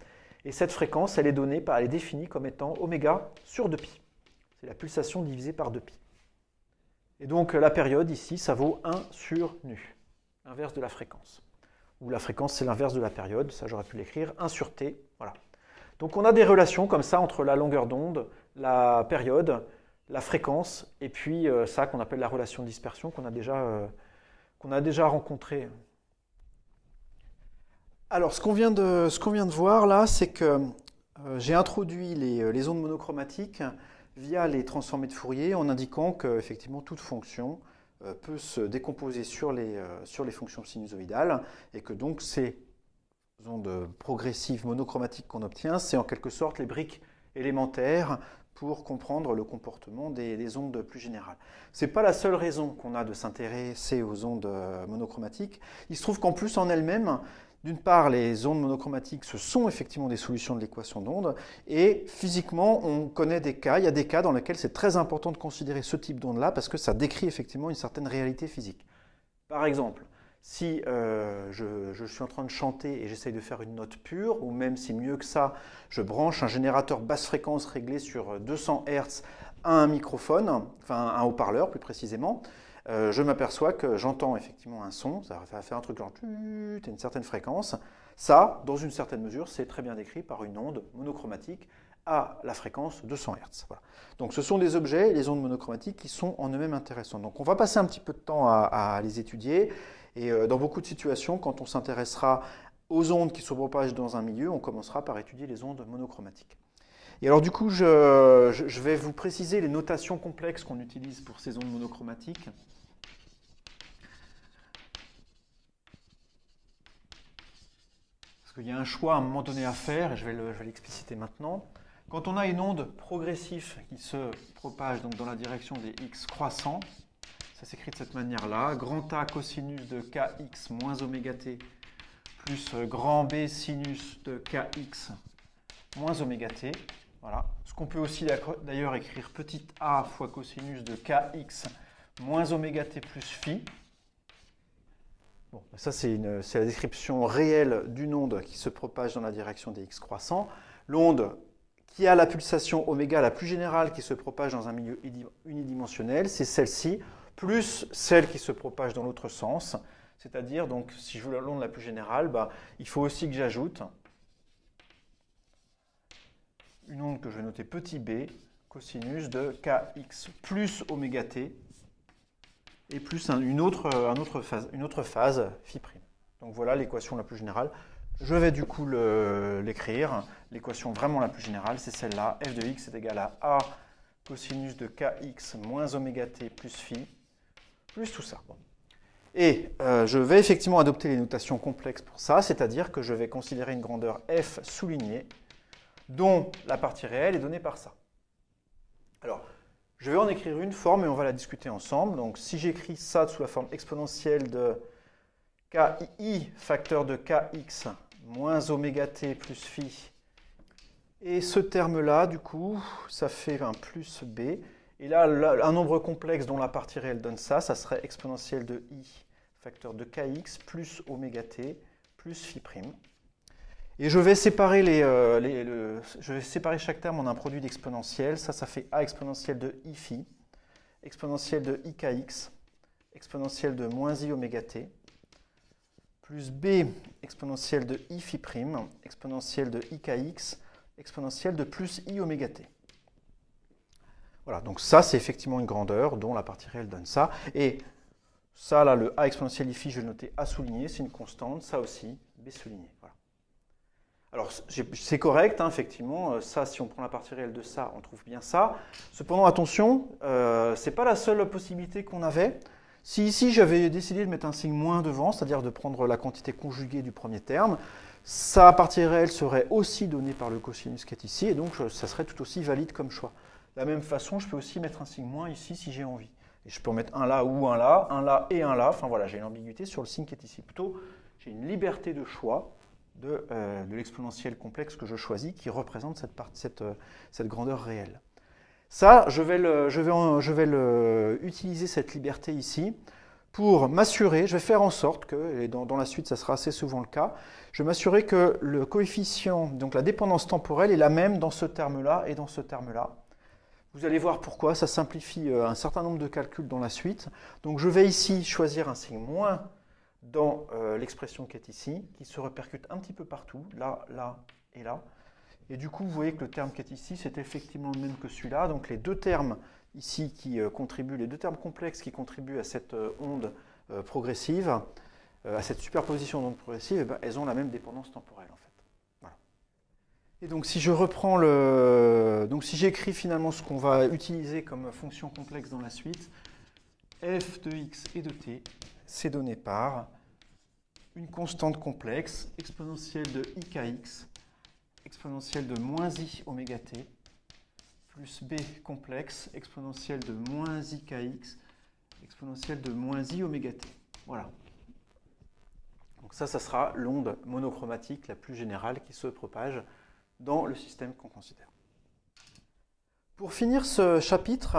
Et cette fréquence, elle est donnée, elle est définie comme étant oméga sur 2π. C'est la pulsation divisée par 2π. Et donc euh, la période ici, ça vaut 1 sur nu, inverse de la fréquence. Ou la fréquence, c'est l'inverse de la période, ça j'aurais pu l'écrire, 1 sur t, voilà. Donc on a des relations comme ça entre la longueur d'onde, la période, la fréquence, et puis euh, ça qu'on appelle la relation de dispersion qu'on a déjà euh, qu'on a déjà rencontré. Alors, ce qu'on vient, de voir là, c'est que euh, j'ai introduit euh, les, ondes monochromatiques via les transformées de Fourier en indiquant que effectivement toute fonction euh, peut se décomposer sur les, sur les fonctions sinusoïdales et que donc ces ondes progressives monochromatiques qu'on obtient, c'est en quelque sorte les briques élémentaires pour comprendre le comportement des, ondes plus générales. Ce n'est pas la seule raison qu'on a de s'intéresser aux ondes euh, monochromatiques. Il se trouve qu'en plus en elles-mêmes, d'une part, les ondes monochromatiques, ce sont effectivement des solutions de l'équation d'onde, et physiquement, on connaît des cas, il y a des cas dans lesquels c'est très important de considérer ce type d'onde-là, parce que ça décrit effectivement une certaine réalité physique. Par exemple, si euh, je, suis en train de chanter et j'essaye de faire une note pure, ou même si mieux que ça, je branche un générateur basse fréquence réglé sur 200 Hz à un microphone, enfin un haut-parleur plus précisément, euh, je m'aperçois que j'entends effectivement un son, ça va faire un truc genre une certaine fréquence. Ça, dans une certaine mesure, c'est très bien décrit par une onde monochromatique à la fréquence de 100 Hz. Donc ce sont des objets, les ondes monochromatiques, qui sont en eux-mêmes intéressants. Donc on va passer un petit peu de temps à, les étudier. Et euh, dans beaucoup de situations, quand on s'intéressera aux ondes qui se propagent dans un milieu, on commencera par étudier les ondes monochromatiques. Et alors du coup, je, vais vous préciser les notations complexes qu'on utilise pour ces ondes monochromatiques. Parce qu'il y a un choix à un moment donné à faire, et je vais l'expliciter maintenant. Quand on a une onde progressive qui se propage donc dans la direction des x croissants, ça s'écrit de cette manière-là, grand A cosinus de kx moins oméga t plus euh, grand B sinus de kx moins oméga t. Voilà. Ce qu'on peut aussi d'ailleurs écrire petit a fois cosinus de kx moins oméga t plus phi. Bon, bah ça c'est la description réelle d'une onde qui se propage dans la direction des x croissants. L'onde qui a la pulsation oméga la plus générale qui se propage dans un milieu unidimensionnel, c'est celle-ci, plus celle qui se propage dans l'autre sens. C'est-à-dire, donc, si je veux la la plus générale, bah, il faut aussi que j'ajoute une onde que je vais noter petit b, cosinus de kx plus oméga t, et plus une, autre, phase, une autre phase phi prime. Donc voilà l'équation la plus générale. Je vais du coup l'écrire. L'équation vraiment la plus générale, c'est celle-là. f de x est égal à a cosinus de kx moins oméga t plus phi, plus tout ça. Et euh, je vais effectivement adopter les notations complexes pour ça, c'est-à-dire que je vais considérer une grandeur f soulignée, dont la partie réelle est donnée par ça. Alors, je vais en écrire une forme et on va la discuter ensemble. Donc, si j'écris ça sous la forme exponentielle de ki facteur de kx moins oméga t plus phi. Et ce terme-là, du coup, ça fait un plus b. Et là, un nombre complexe dont la partie réelle donne ça, ça serait exponentielle de i facteur de kx plus oméga t plus phi prime. Et je vais séparer, euh, je vais séparer chaque terme en un produit d'exponentielle. Ça, ça fait a exponentielle de i phi, exponentielle de i kx, exponentielle de moins i oméga t, plus b exponentielle de i phi prime, exponentielle de i kx, exponentielle de plus i oméga t. Voilà, donc ça, c'est effectivement une grandeur dont la partie réelle donne ça. Et ça, là, le a exponentielle i phi, je vais noter a souligné, c'est une constante. Ça aussi, b souligné. Voilà. Alors, c'est correct, hein, effectivement. Euh, ça, si on prend la partie réelle de ça, on trouve bien ça. Cependant, attention, euh, c'est ce n'est pas la seule possibilité qu'on avait. Si ici j'avais décidé de mettre un signe moins devant, c'est-à-dire de prendre la quantité conjuguée du premier terme, sa partie réelle serait aussi donnée par le cosinus qui est ici, et donc ça serait tout aussi valide comme choix. De la même façon, je peux aussi mettre un signe moins ici si j'ai envie. Et je peux en mettre un là ou un là, un là et un là. Enfin voilà, j'ai une ambiguïté sur le signe qui est ici. Plutôt, j'ai une liberté de choix de, euh, l'exponentiel complexe que je choisis qui représente cette euh, grandeur réelle. Ça, je vais, utiliser cette liberté ici pour m'assurer, je vais faire en sorte que, et dans, la suite ça sera assez souvent le cas, je vais m'assurer que le coefficient, donc la dépendance temporelle, est la même dans ce terme-là et dans ce terme-là. Vous allez voir pourquoi, ça simplifie euh, un certain nombre de calculs dans la suite. Donc je vais ici choisir un signe moins dans euh, l'expression qui est ici, qui se répercute un petit peu partout, là, là et là. Et du coup, vous voyez que le terme qui est ici, c'est effectivement le même que celui-là. Donc les deux termes ici qui euh, contribuent, les deux termes complexes qui contribuent à cette euh, onde euh, progressive, à cette superposition d'ondes progressives, eh ben, elles ont la même dépendance temporelle en fait. Et donc si je reprends le... Donc si j'écris finalement ce qu'on va utiliser comme fonction complexe dans la suite, f de x et de t, c'est donné par une constante complexe exponentielle de i exponentielle de moins i oméga t plus b complexe exponentielle de moins i kx exponentielle de moins i oméga t. Voilà. Donc ça, ça sera l'onde monochromatique la plus générale qui se propage dans le système qu'on considère. Pour finir ce chapitre,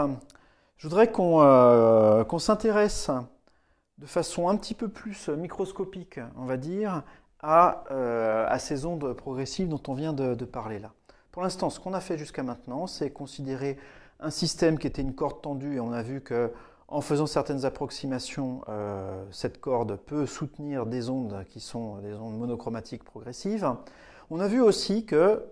je voudrais qu'on euh, s'intéresse de façon un petit peu plus microscopique, on va dire, euh, à, ces ondes progressives dont on vient de, parler là. Pour l'instant, ce qu'on a fait jusqu'à maintenant, c'est considérer un système qui était une corde tendue et on a vu que en faisant certaines approximations, euh, cette corde peut soutenir des ondes qui sont des ondes monochromatiques progressives. On a vu aussi que,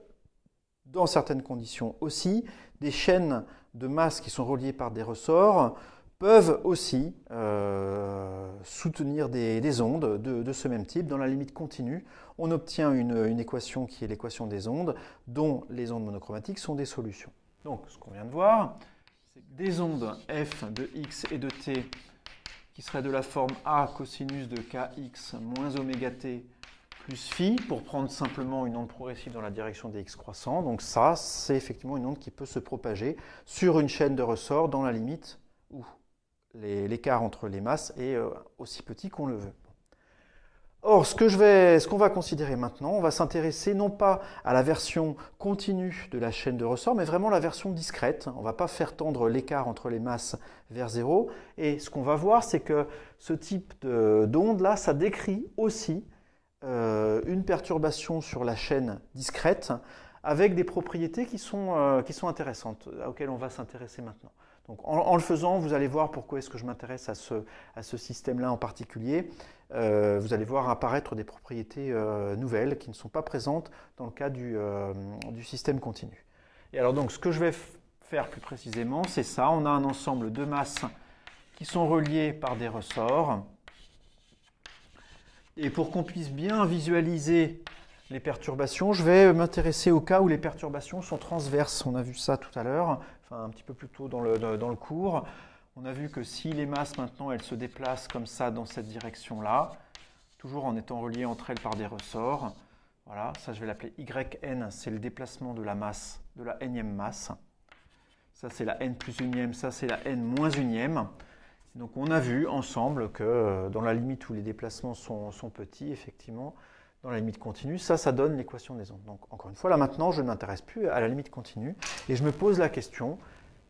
dans certaines conditions aussi, des chaînes de masse qui sont reliées par des ressorts peuvent aussi euh, soutenir des, ondes de, ce même type. Dans la limite continue, on obtient une, équation qui est l'équation des ondes, dont les ondes monochromatiques sont des solutions. Donc, ce qu'on vient de voir, c'est des ondes f de x et de t, qui seraient de la forme a cosinus de kx moins oméga t plus phi, pour prendre simplement une onde progressive dans la direction des x croissants. Donc ça, c'est effectivement une onde qui peut se propager sur une chaîne de ressort dans la limite où l'écart entre les masses est euh, aussi petit qu'on le veut. Or, ce qu'on va considérer maintenant, on va s'intéresser non pas à la version continue de la chaîne de ressort, mais vraiment la version discrète. On ne va pas faire tendre l'écart entre les masses vers zéro. Et ce qu'on va voir, c'est que ce type d'onde-là, ça décrit aussi euh, une perturbation sur la chaîne discrète avec des propriétés qui sont euh, intéressantes, auxquelles on va s'intéresser maintenant. Donc en, le faisant, vous allez voir pourquoi est-ce que je m'intéresse à ce, système-là en particulier. Euh, vous allez voir apparaître des propriétés euh, nouvelles qui ne sont pas présentes dans le cas du, euh, du, système continu. Et alors donc ce que je vais faire plus précisément, c'est ça. On a un ensemble de masses qui sont reliées par des ressorts. Et pour qu'on puisse bien visualiser les perturbations. Je vais m'intéresser au cas où les perturbations sont transverses. On a vu ça tout à l'heure, enfin un petit peu plus tôt dans le, cours. On a vu que si les masses maintenant elles se déplacent comme ça dans cette direction-là, toujours en étant reliées entre elles par des ressorts, voilà, ça je vais l'appeler yn, c'est le déplacement de la masse, de la nème masse. Ça c'est la n plus unième, ça c'est la n moins unième. Donc on a vu ensemble que euh, dans la limite où les déplacements sont petits, effectivement, dans la limite continue, ça, ça donne l'équation des ondes. Donc encore une fois, là maintenant, je ne m'intéresse plus à la limite continue et je me pose la question,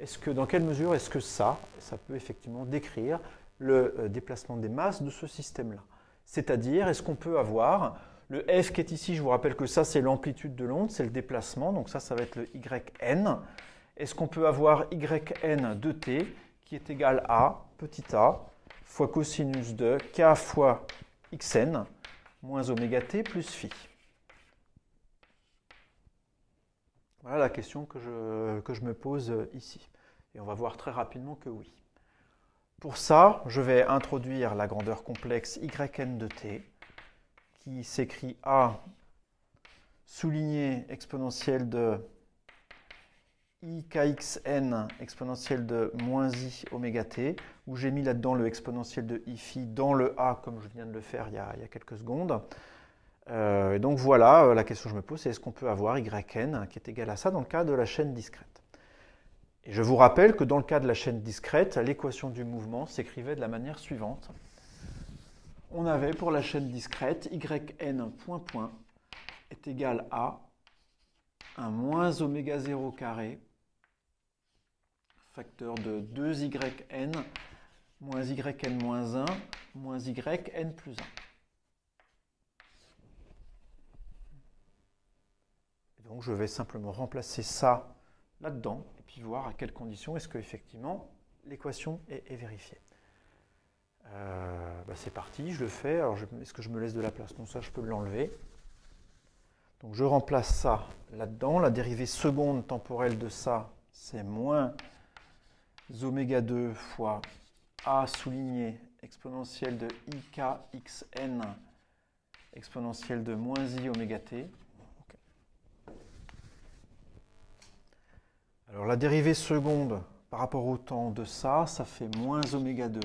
est-ce que, dans quelle mesure est-ce que ça, ça peut effectivement décrire le euh, déplacement des masses de ce système-là C'est-à-dire, est-ce qu'on peut avoir le F qui est ici, je vous rappelle que ça, c'est l'amplitude de l'onde, c'est le déplacement, donc ça, ça va être le Yn. Est-ce qu'on peut avoir Yn de t qui est égal à petit a fois cosinus de k fois xn moins oméga t plus phi. Voilà la question que je, que je me pose ici. Et on va voir très rapidement que oui. Pour ça, je vais introduire la grandeur complexe yn de t, qui s'écrit a souligné exponentielle de i kxn exponentielle de moins i oméga t, où j'ai mis là-dedans le exponentiel de i phi dans le a, comme je viens de le faire il y a, quelques secondes. Euh, et donc voilà, euh, la question que je me pose, c'est est-ce qu'on peut avoir yn qui est égal à ça dans le cas de la chaîne discrète Et je vous rappelle que dans le cas de la chaîne discrète, l'équation du mouvement s'écrivait de la manière suivante. On avait pour la chaîne discrète yn point point est égal à un moins oméga 0 carré facteur de 2yn moins yn moins 1 moins yn plus 1. donc je vais simplement remplacer ça là-dedans et puis voir à quelles conditions est-ce que effectivement l'équation est, vérifiée. Euh, bah, c'est parti, je le fais. Alors est-ce que je me laisse de la place Non, ça je peux l'enlever. Donc je remplace ça là-dedans. La dérivée seconde temporelle de ça, c'est moins oméga 2 fois a souligné exponentielle de ikxn exponentielle de moins i oméga t. Alors la dérivée seconde par rapport au temps de ça, ça fait moins oméga 2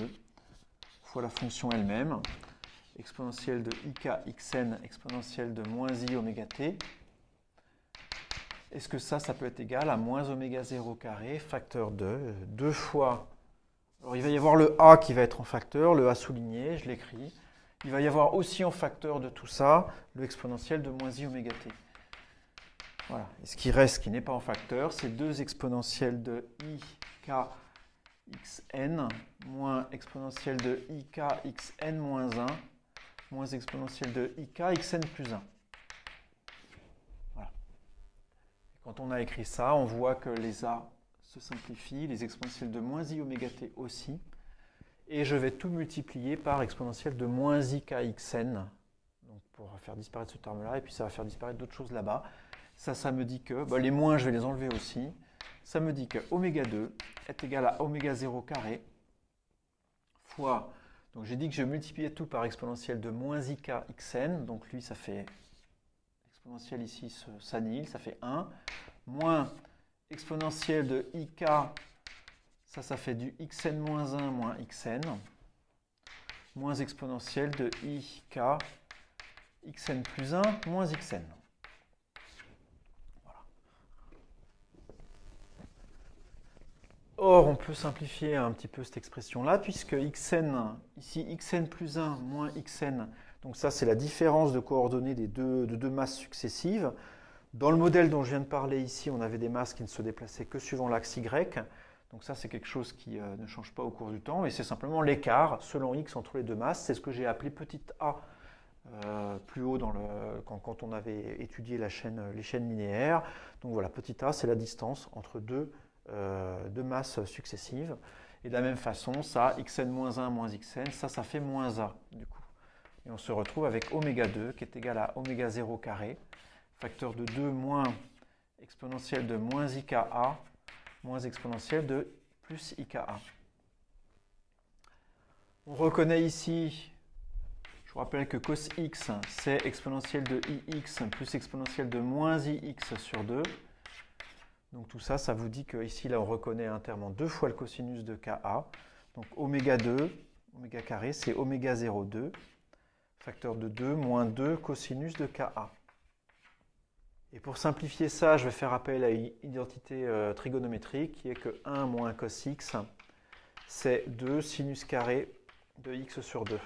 fois la fonction elle-même, exponentielle de ikxn exponentielle de moins i oméga t. Est-ce que ça, ça peut être égal à moins oméga 0 carré, facteur 2, 2 euh, fois... Alors il va y avoir le A qui va être en facteur, le A souligné, je l'écris. Il va y avoir aussi en facteur de tout ça le exponentiel de moins i oméga t. Voilà. Et ce qui reste, qui n'est pas en facteur, c'est 2 exponentiels de i k moins exponentielle de i k moins 1 moins exponentielle de i k xn plus 1. Quand on a écrit ça, on voit que les A se simplifient, les exponentielles de moins i oméga t aussi, et je vais tout multiplier par exponentielle de moins i donc pour faire disparaître ce terme-là, et puis ça va faire disparaître d'autres choses là-bas. Ça, ça me dit que, bah, les moins, je vais les enlever aussi, ça me dit que oméga 2 est égal à oméga 0 carré fois, donc j'ai dit que je multipliais tout par exponentielle de moins i xn, donc lui, ça fait exponentielle ici s'annihile, ça fait 1, moins exponentielle de ik, ça, ça fait du xn moins 1 moins xn, moins exponentielle de ik, xn plus 1 moins xn. Voilà. Or, on peut simplifier un petit peu cette expression-là, puisque xn, ici xn plus 1 moins xn, donc ça, c'est la différence de coordonnées des deux, de deux masses successives. Dans le modèle dont je viens de parler ici, on avait des masses qui ne se déplaçaient que suivant l'axe Y. Donc ça, c'est quelque chose qui euh, ne change pas au cours du temps. Et c'est simplement l'écart selon X entre les deux masses. C'est ce que j'ai appelé petite a euh, plus haut dans le, quand, on avait étudié la chaîne, les chaînes linéaires. Donc voilà, petit a, c'est la distance entre deux, euh, deux masses successives. Et de la même façon, ça, xn-1 moins xn, ça, ça fait moins a, du coup. Et on se retrouve avec oméga 2 qui est égal à oméga 0 carré, facteur de 2 moins exponentielle de moins IKA moins exponentielle de plus IKA. On reconnaît ici, je vous rappelle que cos x, c'est exponentielle de ix plus exponentielle de moins ix sur 2. Donc tout ça, ça vous dit qu'ici, là, on reconnaît un terme en deux fois le cosinus de Ka. Donc oméga 2, oméga carré, c'est oméga 0,2 facteur de 2 moins 2 cosinus de Ka. Et pour simplifier ça, je vais faire appel à une identité euh, trigonométrique qui est que 1 moins cos x, c'est 2 sinus carré de x sur 2.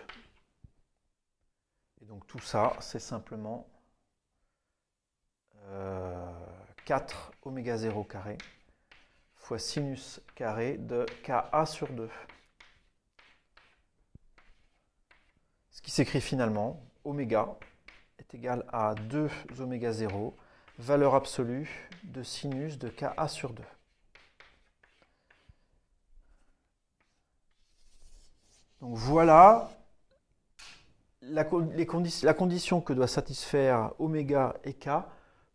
Et donc tout ça, c'est simplement 4 euh, oméga 0 carré fois sinus carré de Ka sur 2. Ce qui s'écrit finalement, oméga est égal à 2 oméga 0, valeur absolue de sinus de Ka sur 2. Donc voilà la, les la condition que doit satisfaire oméga et K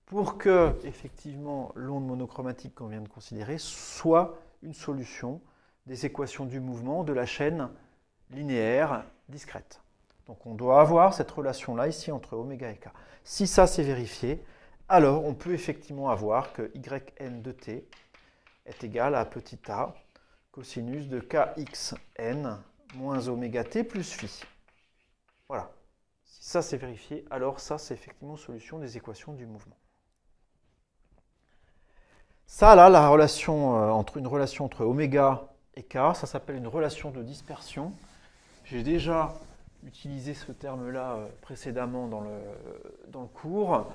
pour que effectivement l'onde monochromatique qu'on vient de considérer soit une solution des équations du mouvement de la chaîne linéaire discrète. Donc on doit avoir cette relation-là ici entre oméga et k. Si ça c'est vérifié, alors on peut effectivement avoir que yn de t est égal à petit a cosinus de kxn moins oméga t plus phi. Voilà. Si ça c'est vérifié, alors ça c'est effectivement solution des équations du mouvement. Ça là, la relation euh, entre une relation entre oméga et k, ça s'appelle une relation de dispersion. J'ai déjà utilisé ce terme-là euh, précédemment dans le, dans le cours.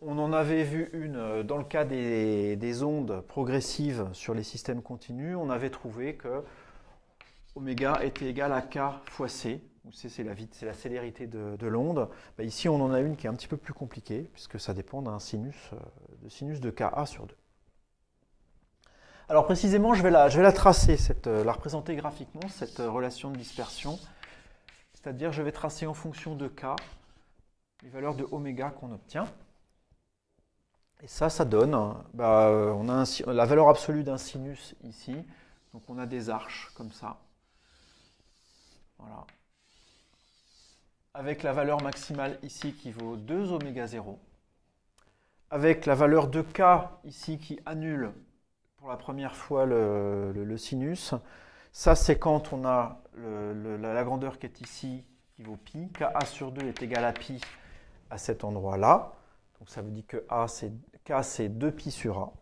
On en avait vu une euh, dans le cas des, ondes progressives sur les systèmes continus. On avait trouvé que oméga était égal à k fois c, où c c'est la, la, célérité de, l'onde. Bah, ici, on en a une qui est un petit peu plus compliquée, puisque ça dépend d'un sinus, euh, de sinus de ka sur 2. Alors précisément, je vais la, je vais la tracer, cette, la représenter graphiquement, cette relation de dispersion c'est-à-dire je vais tracer en fonction de k les valeurs de oméga qu'on obtient. Et ça, ça donne, bah, on a la valeur absolue d'un sinus ici, donc on a des arches comme ça. Voilà. Avec la valeur maximale ici qui vaut 2 ω 0. Avec la valeur de k ici qui annule pour la première fois le sinus. Ça, c'est quand on a la grandeur qui est ici, qui vaut pi. a sur 2 est égal à pi à cet endroit-là. Donc ça veut dire que A, c'est, K, c'est 2pi sur A.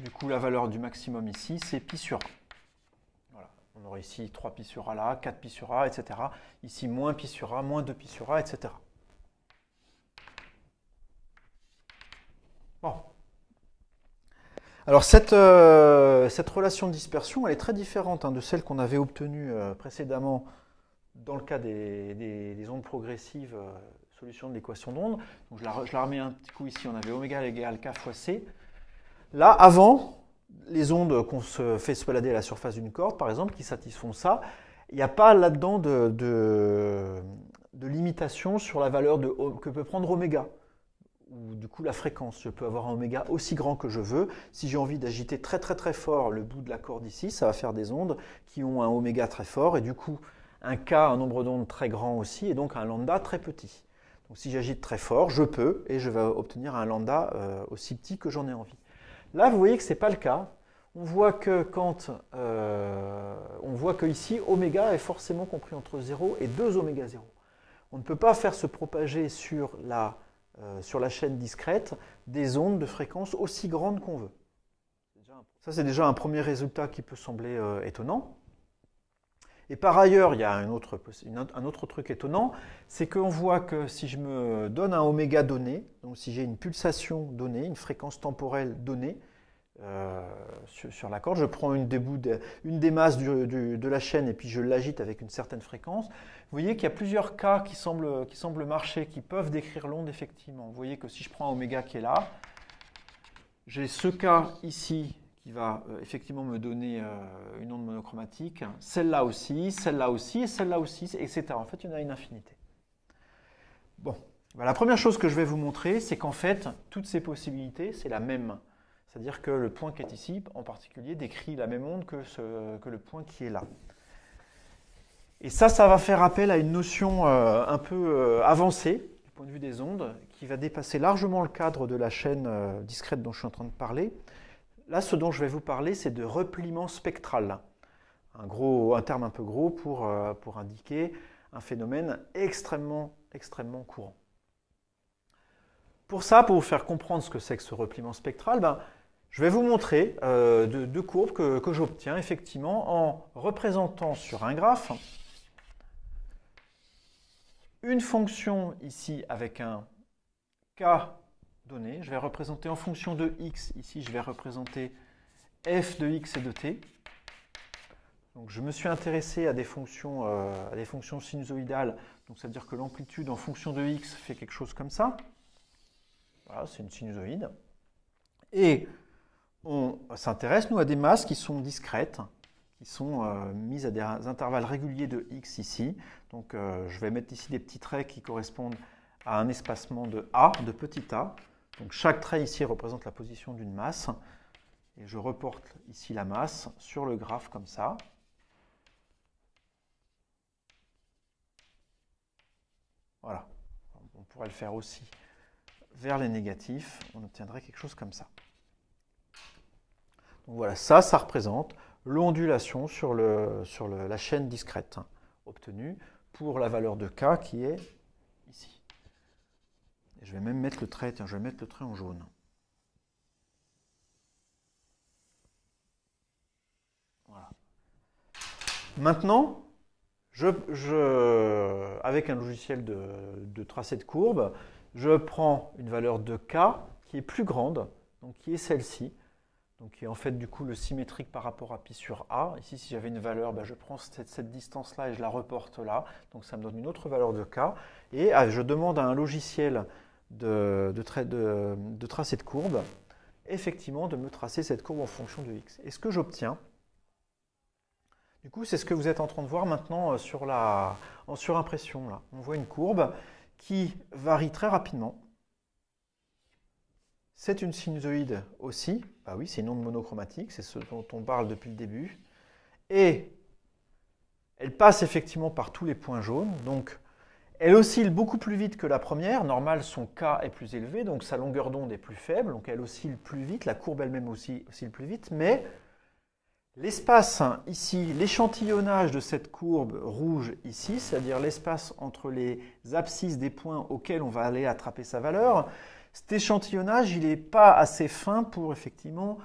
Du coup, la valeur du maximum ici, c'est pi sur A. Voilà. On aurait ici 3 pi sur A là, 4 pi sur A, etc. Ici, moins pi sur A, moins 2 pi sur A, etc. Bon. Alors euh, cette, relation de dispersion, elle est très différente hein, de celle qu'on avait obtenue euh, précédemment dans le cas des, ondes progressives, euh, solution de l'équation d'onde. je la, remets un petit coup ici, on avait oméga égale k fois c. Là, avant, les ondes qu'on se fait se balader à la surface d'une corde, par exemple, qui satisfont ça, il n'y a pas là-dedans de, limitation sur la valeur que peut prendre ω ou du coup la fréquence, je peux avoir un oméga aussi grand que je veux. Si j'ai envie d'agiter très très très fort le bout de la corde ici, ça va faire des ondes qui ont un oméga très fort et du coup un k, un nombre d'ondes très grand aussi et donc un lambda très petit. Donc si j'agite très fort, je peux et je vais obtenir un lambda euh, aussi petit que j'en ai envie. Là, vous voyez que ce n'est pas le cas. On voit que quand euh, on voit que ici oméga est forcément compris entre 0 et 2 oméga 0. On ne peut pas faire se propager sur la euh, sur la chaîne discrète des ondes de fréquence aussi grandes qu'on veut. Ça, c'est déjà un premier résultat qui peut sembler euh, étonnant. Et par ailleurs, il y a un autre, un autre truc étonnant, c'est qu'on voit que si je me donne un oméga donné, donc si j'ai une pulsation donnée, une fréquence temporelle donnée, euh, sur, la corde. Je prends une des, une des masses de la chaîne et puis je l'agite avec une certaine fréquence. Vous voyez qu'il y a plusieurs cas qui semblent, qui semblent marcher, qui peuvent décrire l'onde effectivement. Vous voyez que si je prends oméga qui est là, j'ai ce cas ici qui va euh, effectivement me donner euh, une onde monochromatique, celle-là aussi, celle-là aussi, celle-là aussi, etc. En fait, il y en a une infinité. Bon, la première chose que je vais vous montrer, c'est qu'en fait, toutes ces possibilités, c'est la même. C'est-à-dire que le point qui est ici, en particulier, décrit la même onde que, que le point qui est là. Et ça, ça va faire appel à une notion euh, un peu euh, avancée du point de vue des ondes, qui va dépasser largement le cadre de la chaîne euh, discrète dont je suis en train de parler. Là, ce dont je vais vous parler, c'est de repliement spectral. Un, gros, un terme un peu gros pour, pour indiquer un phénomène extrêmement, extrêmement courant. Pour ça, pour vous faire comprendre ce que c'est que ce repliement spectral, ben, je vais vous montrer euh, deux, courbes que, j'obtiens effectivement en représentant sur un graphe une fonction ici avec un k donné. Je vais représenter en fonction de x, ici je vais représenter f de x et de t. Donc je me suis intéressé à des fonctions, euh, à des fonctions sinusoïdales, donc c'est-à-dire que l'amplitude en fonction de x fait quelque chose comme ça. Voilà, c'est une sinusoïde. Et on s'intéresse, nous, à des masses qui sont discrètes, qui sont euh, mises à des intervalles réguliers de x ici. Donc euh, je vais mettre ici des petits traits qui correspondent à un espacement de a, de petit a. Donc chaque trait ici représente la position d'une masse. Et je reporte ici la masse sur le graphe comme ça. Voilà. On pourrait le faire aussi vers les négatifs. On obtiendrait quelque chose comme ça. Voilà, ça, ça représente l'ondulation sur, la chaîne discrète hein, obtenue pour la valeur de k qui est ici. je vais même mettre le trait, je vais mettre le trait en jaune. Voilà. Maintenant, avec un logiciel de, de tracé de courbe, je prends une valeur de k qui est plus grande, donc qui est celle-ci, donc qui est en fait du coup le symétrique par rapport à π sur a. Ici, si j'avais une valeur, ben, je prends cette, distance-là et je la reporte là, donc ça me donne une autre valeur de k, et ah, je demande à un logiciel de, de, tracer de courbe, effectivement, de me tracer cette courbe en fonction de x. Et ce que j'obtiens, du coup, c'est ce que vous êtes en train de voir maintenant euh, sur la, en surimpression. Là. On voit une courbe qui varie très rapidement, c'est une sinusoïde aussi. Bah oui, c'est une onde monochromatique, c'est ce dont on parle depuis le début. Et elle passe effectivement par tous les points jaunes. Donc, elle oscille beaucoup plus vite que la première. Normal, son K est plus élevé, donc sa longueur d'onde est plus faible, donc elle oscille plus vite. La courbe elle-même aussi oscille plus vite, mais l'espace ici, l'échantillonnage de cette courbe rouge ici, c'est-à-dire l'espace entre les abscisses des points auxquels on va aller attraper sa valeur, cet échantillonnage, il n'est pas assez fin pour effectivement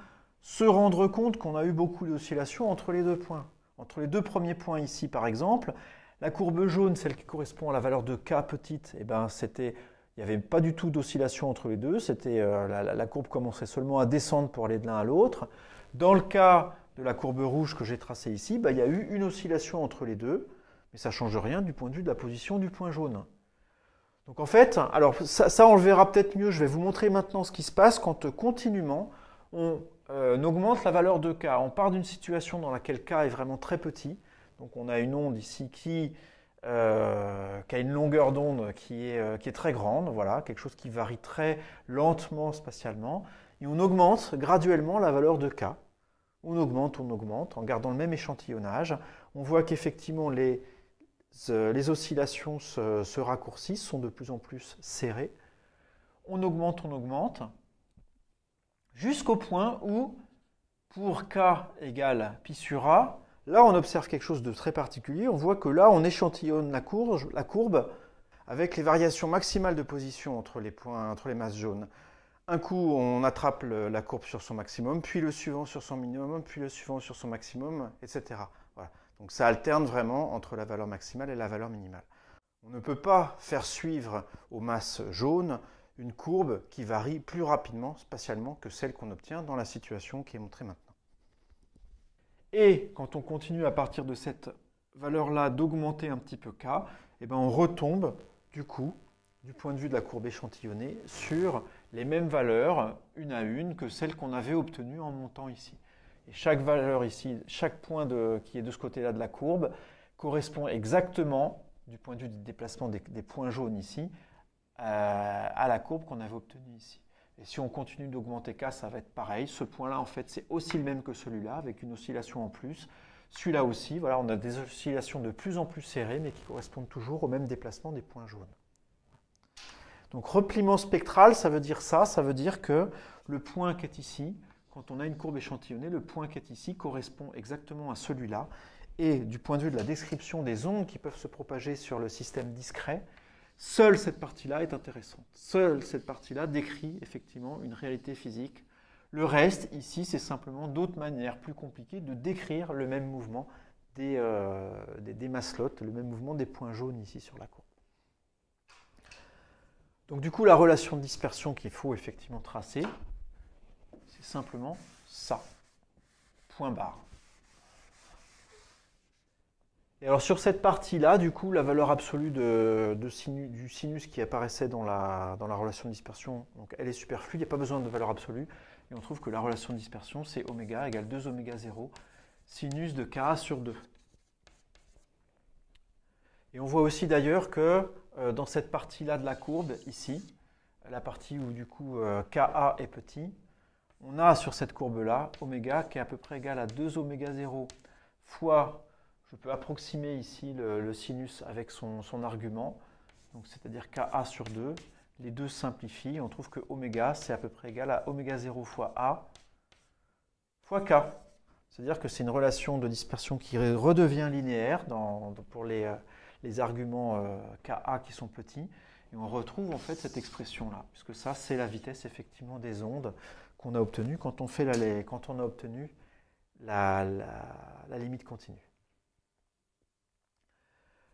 se rendre compte qu'on a eu beaucoup d'oscillations entre les deux points. Entre les deux premiers points ici, par exemple, la courbe jaune, celle qui correspond à la valeur de k petite, eh ben, il n'y avait pas du tout d'oscillation entre les deux. C'était euh, la, courbe commençait seulement à descendre pour aller de l'un à l'autre. Dans le cas de la courbe rouge que j'ai tracée ici, bah, il y a eu une oscillation entre les deux, mais ça ne change rien du point de vue de la position du point jaune. Donc en fait, alors ça, on le verra peut-être mieux, je vais vous montrer maintenant ce qui se passe quand euh, continuellement on euh, augmente la valeur de k. On part d'une situation dans laquelle k est vraiment très petit. Donc on a une onde ici qui, euh, a une longueur d'onde qui est, qui est très grande, voilà, quelque chose qui varie très lentement spatialement. Et on augmente graduellement la valeur de k. On augmente, on augmente, en gardant le même échantillonnage. On voit qu'effectivement les les oscillations se, raccourcissent, sont de plus en plus serrées. On augmente, on augmente, jusqu'au point où, pour k égale pi sur a, là on observe quelque chose de très particulier. On voit que là on échantillonne la courbe, la courbe avec les variations maximales de position entre les, points, entre les masses jaunes. Un coup, on attrape la courbe sur son maximum, puis le suivant sur son minimum, puis le suivant sur son maximum, etc. Donc ça alterne vraiment entre la valeur maximale et la valeur minimale. On ne peut pas faire suivre aux masses jaunes une courbe qui varie plus rapidement spatialement que celle qu'on obtient dans la situation qui est montrée maintenant. Et quand on continue à partir de cette valeur-là d'augmenter un petit peu k, eh ben, on retombe du coup, du point de vue de la courbe échantillonnée, sur les mêmes valeurs, une à une, que celles qu'on avait obtenues en montant ici chaque valeur ici, chaque point qui est de ce côté-là de la courbe, correspond exactement, du point de vue du déplacement des, points jaunes ici, euh, à la courbe qu'on avait obtenue ici. Et si on continue d'augmenter K, ça va être pareil. Ce point-là, en fait, c'est aussi le même que celui-là, avec une oscillation en plus. Celui-là aussi, on a des oscillations de plus en plus serrées, mais qui correspondent toujours au même déplacement des points jaunes. Donc repliement spectral, ça veut dire ça, ça veut dire que le point qui est ici, quand on a une courbe échantillonnée, le point qui est ici correspond exactement à celui-là. Et du point de vue de la description des ondes qui peuvent se propager sur le système discret, seule cette partie-là est intéressante. Seule cette partie-là décrit effectivement une réalité physique. Le reste, ici, c'est simplement d'autres manières plus compliquées de décrire le même mouvement des, euh, des, le même mouvement des points jaunes ici sur la courbe. Donc du coup, la relation de dispersion qu'il faut effectivement tracer, simplement ça. Point barre. Et alors sur cette partie-là, du coup, la valeur absolue de, du sinus qui apparaissait dans la, dans la relation de dispersion, donc elle est superflue, il n'y a pas besoin de valeur absolue. Et on trouve que la relation de dispersion, c'est oméga égale 2 oméga 0, sinus de Ka sur 2. Et on voit aussi d'ailleurs que euh, dans cette partie-là de la courbe, ici, la partie où du coup euh, ka est petit, on a sur cette courbe-là oméga qui est à peu près égal à 2 oméga 0 fois, je peux approximer ici le, sinus avec son, argument, donc c'est-à-dire KA sur 2, les deux simplifient, on trouve que oméga c'est à peu près égal à oméga 0 fois A fois K. C'est-à-dire que c'est une relation de dispersion qui redevient linéaire pour les, euh, arguments euh, KA qui sont petits. Et on retrouve en fait cette expression-là, puisque ça, c'est la vitesse effectivement des ondes qu'on a obtenu quand on, fait quand on a obtenu la, limite continue.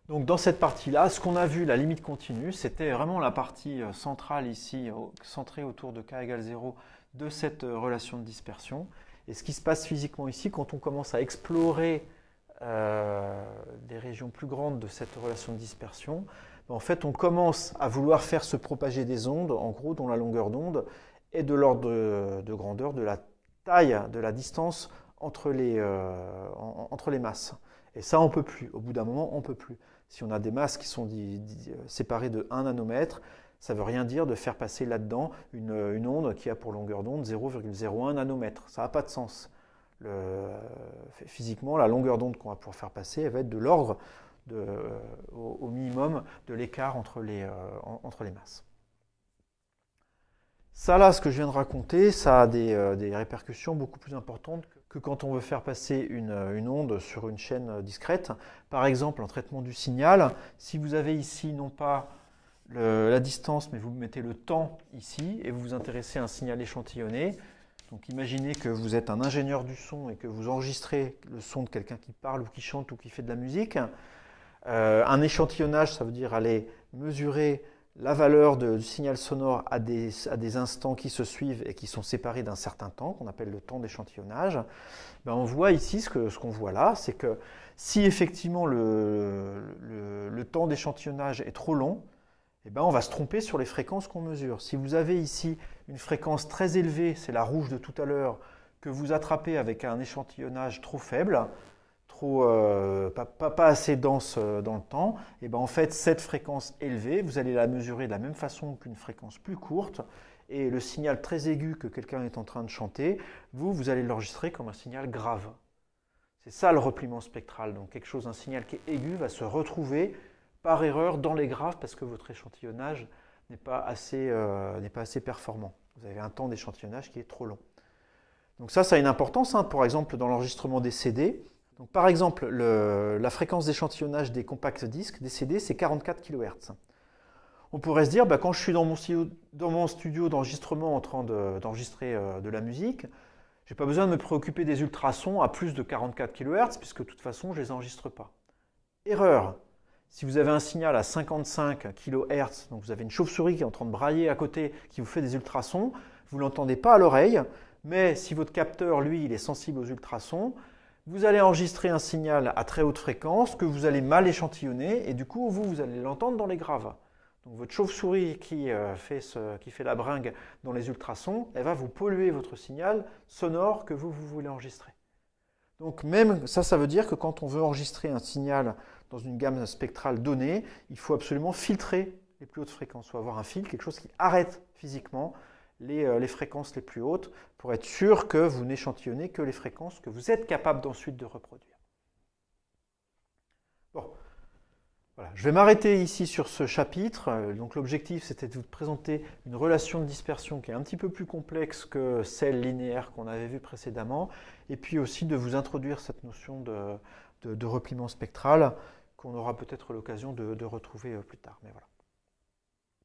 Donc dans cette partie-là, ce qu'on a vu, la limite continue, c'était vraiment la partie euh, centrale ici, centrée autour de k égale 0 de cette euh, relation de dispersion. Et ce qui se passe physiquement ici, quand on commence à explorer euh, des régions plus grandes de cette relation de dispersion, ben, en fait on commence à vouloir faire se propager des ondes, en gros dont la longueur d'onde et de l'ordre de, grandeur de la taille, de la distance entre les, euh, entre les masses. Et ça, on peut plus. Au bout d'un moment, on peut plus. Si on a des masses qui sont séparées de 1 nanomètre, ça ne veut rien dire de faire passer là-dedans une, onde qui a pour longueur d'onde 0,01 nanomètre. Ça n'a pas de sens. physiquement, la longueur d'onde qu'on va pouvoir faire passer, elle va être de l'ordre euh, au, au, minimum de l'écart entre, euh, entre les masses. Ça, là, ce que je viens de raconter, ça a des, euh, répercussions beaucoup plus importantes que quand on veut faire passer une, euh, onde sur une chaîne euh, discrète. Par exemple, en traitement du signal, si vous avez ici non pas la distance, mais vous mettez le temps ici et vous vous intéressez à un signal échantillonné, donc imaginez que vous êtes un ingénieur du son et que vous enregistrez le son de quelqu'un qui parle ou qui chante ou qui fait de la musique. un échantillonnage, ça veut dire aller mesurer la valeur du signal sonore à des, instants qui se suivent et qui sont séparés d'un certain temps, qu'on appelle le temps d'échantillonnage, ben, on voit ici ce qu'on voit là, c'est que si effectivement le, temps d'échantillonnage est trop long, eh ben, on va se tromper sur les fréquences qu'on mesure. Si vous avez ici une fréquence très élevée, c'est la rouge de tout à l'heure, que vous attrapez avec un échantillonnage trop faible, euh, pas, assez dense euh, dans le temps, et eh ben en fait cette fréquence élevée, vous allez la mesurer de la même façon qu'une fréquence plus courte, et le signal très aigu que quelqu'un est en train de chanter, vous, vous allez l'enregistrer comme un signal grave. C'est ça le repliement spectral, donc quelque chose, un signal qui est aigu va se retrouver par erreur dans les graves parce que votre échantillonnage n'est pas, assez, euh, n'est pas assez performant. Vous avez un temps d'échantillonnage qui est trop long. Donc ça, ça a une importance. Hein. Par exemple, dans l'enregistrement des CD, par exemple, la fréquence d'échantillonnage des compacts disques, des CD, c'est 44 kHz. On pourrait se dire, bah, quand je suis dans mon, studio d'enregistrement en train d'enregistrer euh, de, la musique, j'ai pas besoin de me préoccuper des ultrasons à plus de 44 kHz, puisque de toute façon, je les enregistre pas. Erreur Si vous avez un signal à 55 kHz, donc vous avez une chauve-souris qui est en train de brailler à côté, qui vous fait des ultrasons, vous ne l'entendez pas à l'oreille, mais si votre capteur, lui, il est sensible aux ultrasons, vous allez enregistrer un signal à très haute fréquence que vous allez mal échantillonner et du coup, vous, vous allez l'entendre dans les graves. Donc votre chauve-souris euh, qui, fait la bringue dans les ultrasons, elle va vous polluer votre signal sonore que vous, vous voulez enregistrer. Donc même ça, ça veut dire que quand on veut enregistrer un signal dans une gamme spectrale donnée, il faut absolument filtrer les plus hautes fréquences, ou avoir un fil, quelque chose qui arrête physiquement euh, les, fréquences les plus hautes pour être sûr que vous n'échantillonnez que les fréquences que vous êtes capable d'ensuite de reproduire. Bon, voilà. je vais m'arrêter ici sur ce chapitre. Euh, donc l'objectif c'était de vous présenter une relation de dispersion qui est un petit peu plus complexe que celle linéaire qu'on avait vue précédemment, et puis aussi de vous introduire cette notion de, repliement spectral qu'on aura peut-être l'occasion de, de retrouver euh, plus tard. Mais voilà.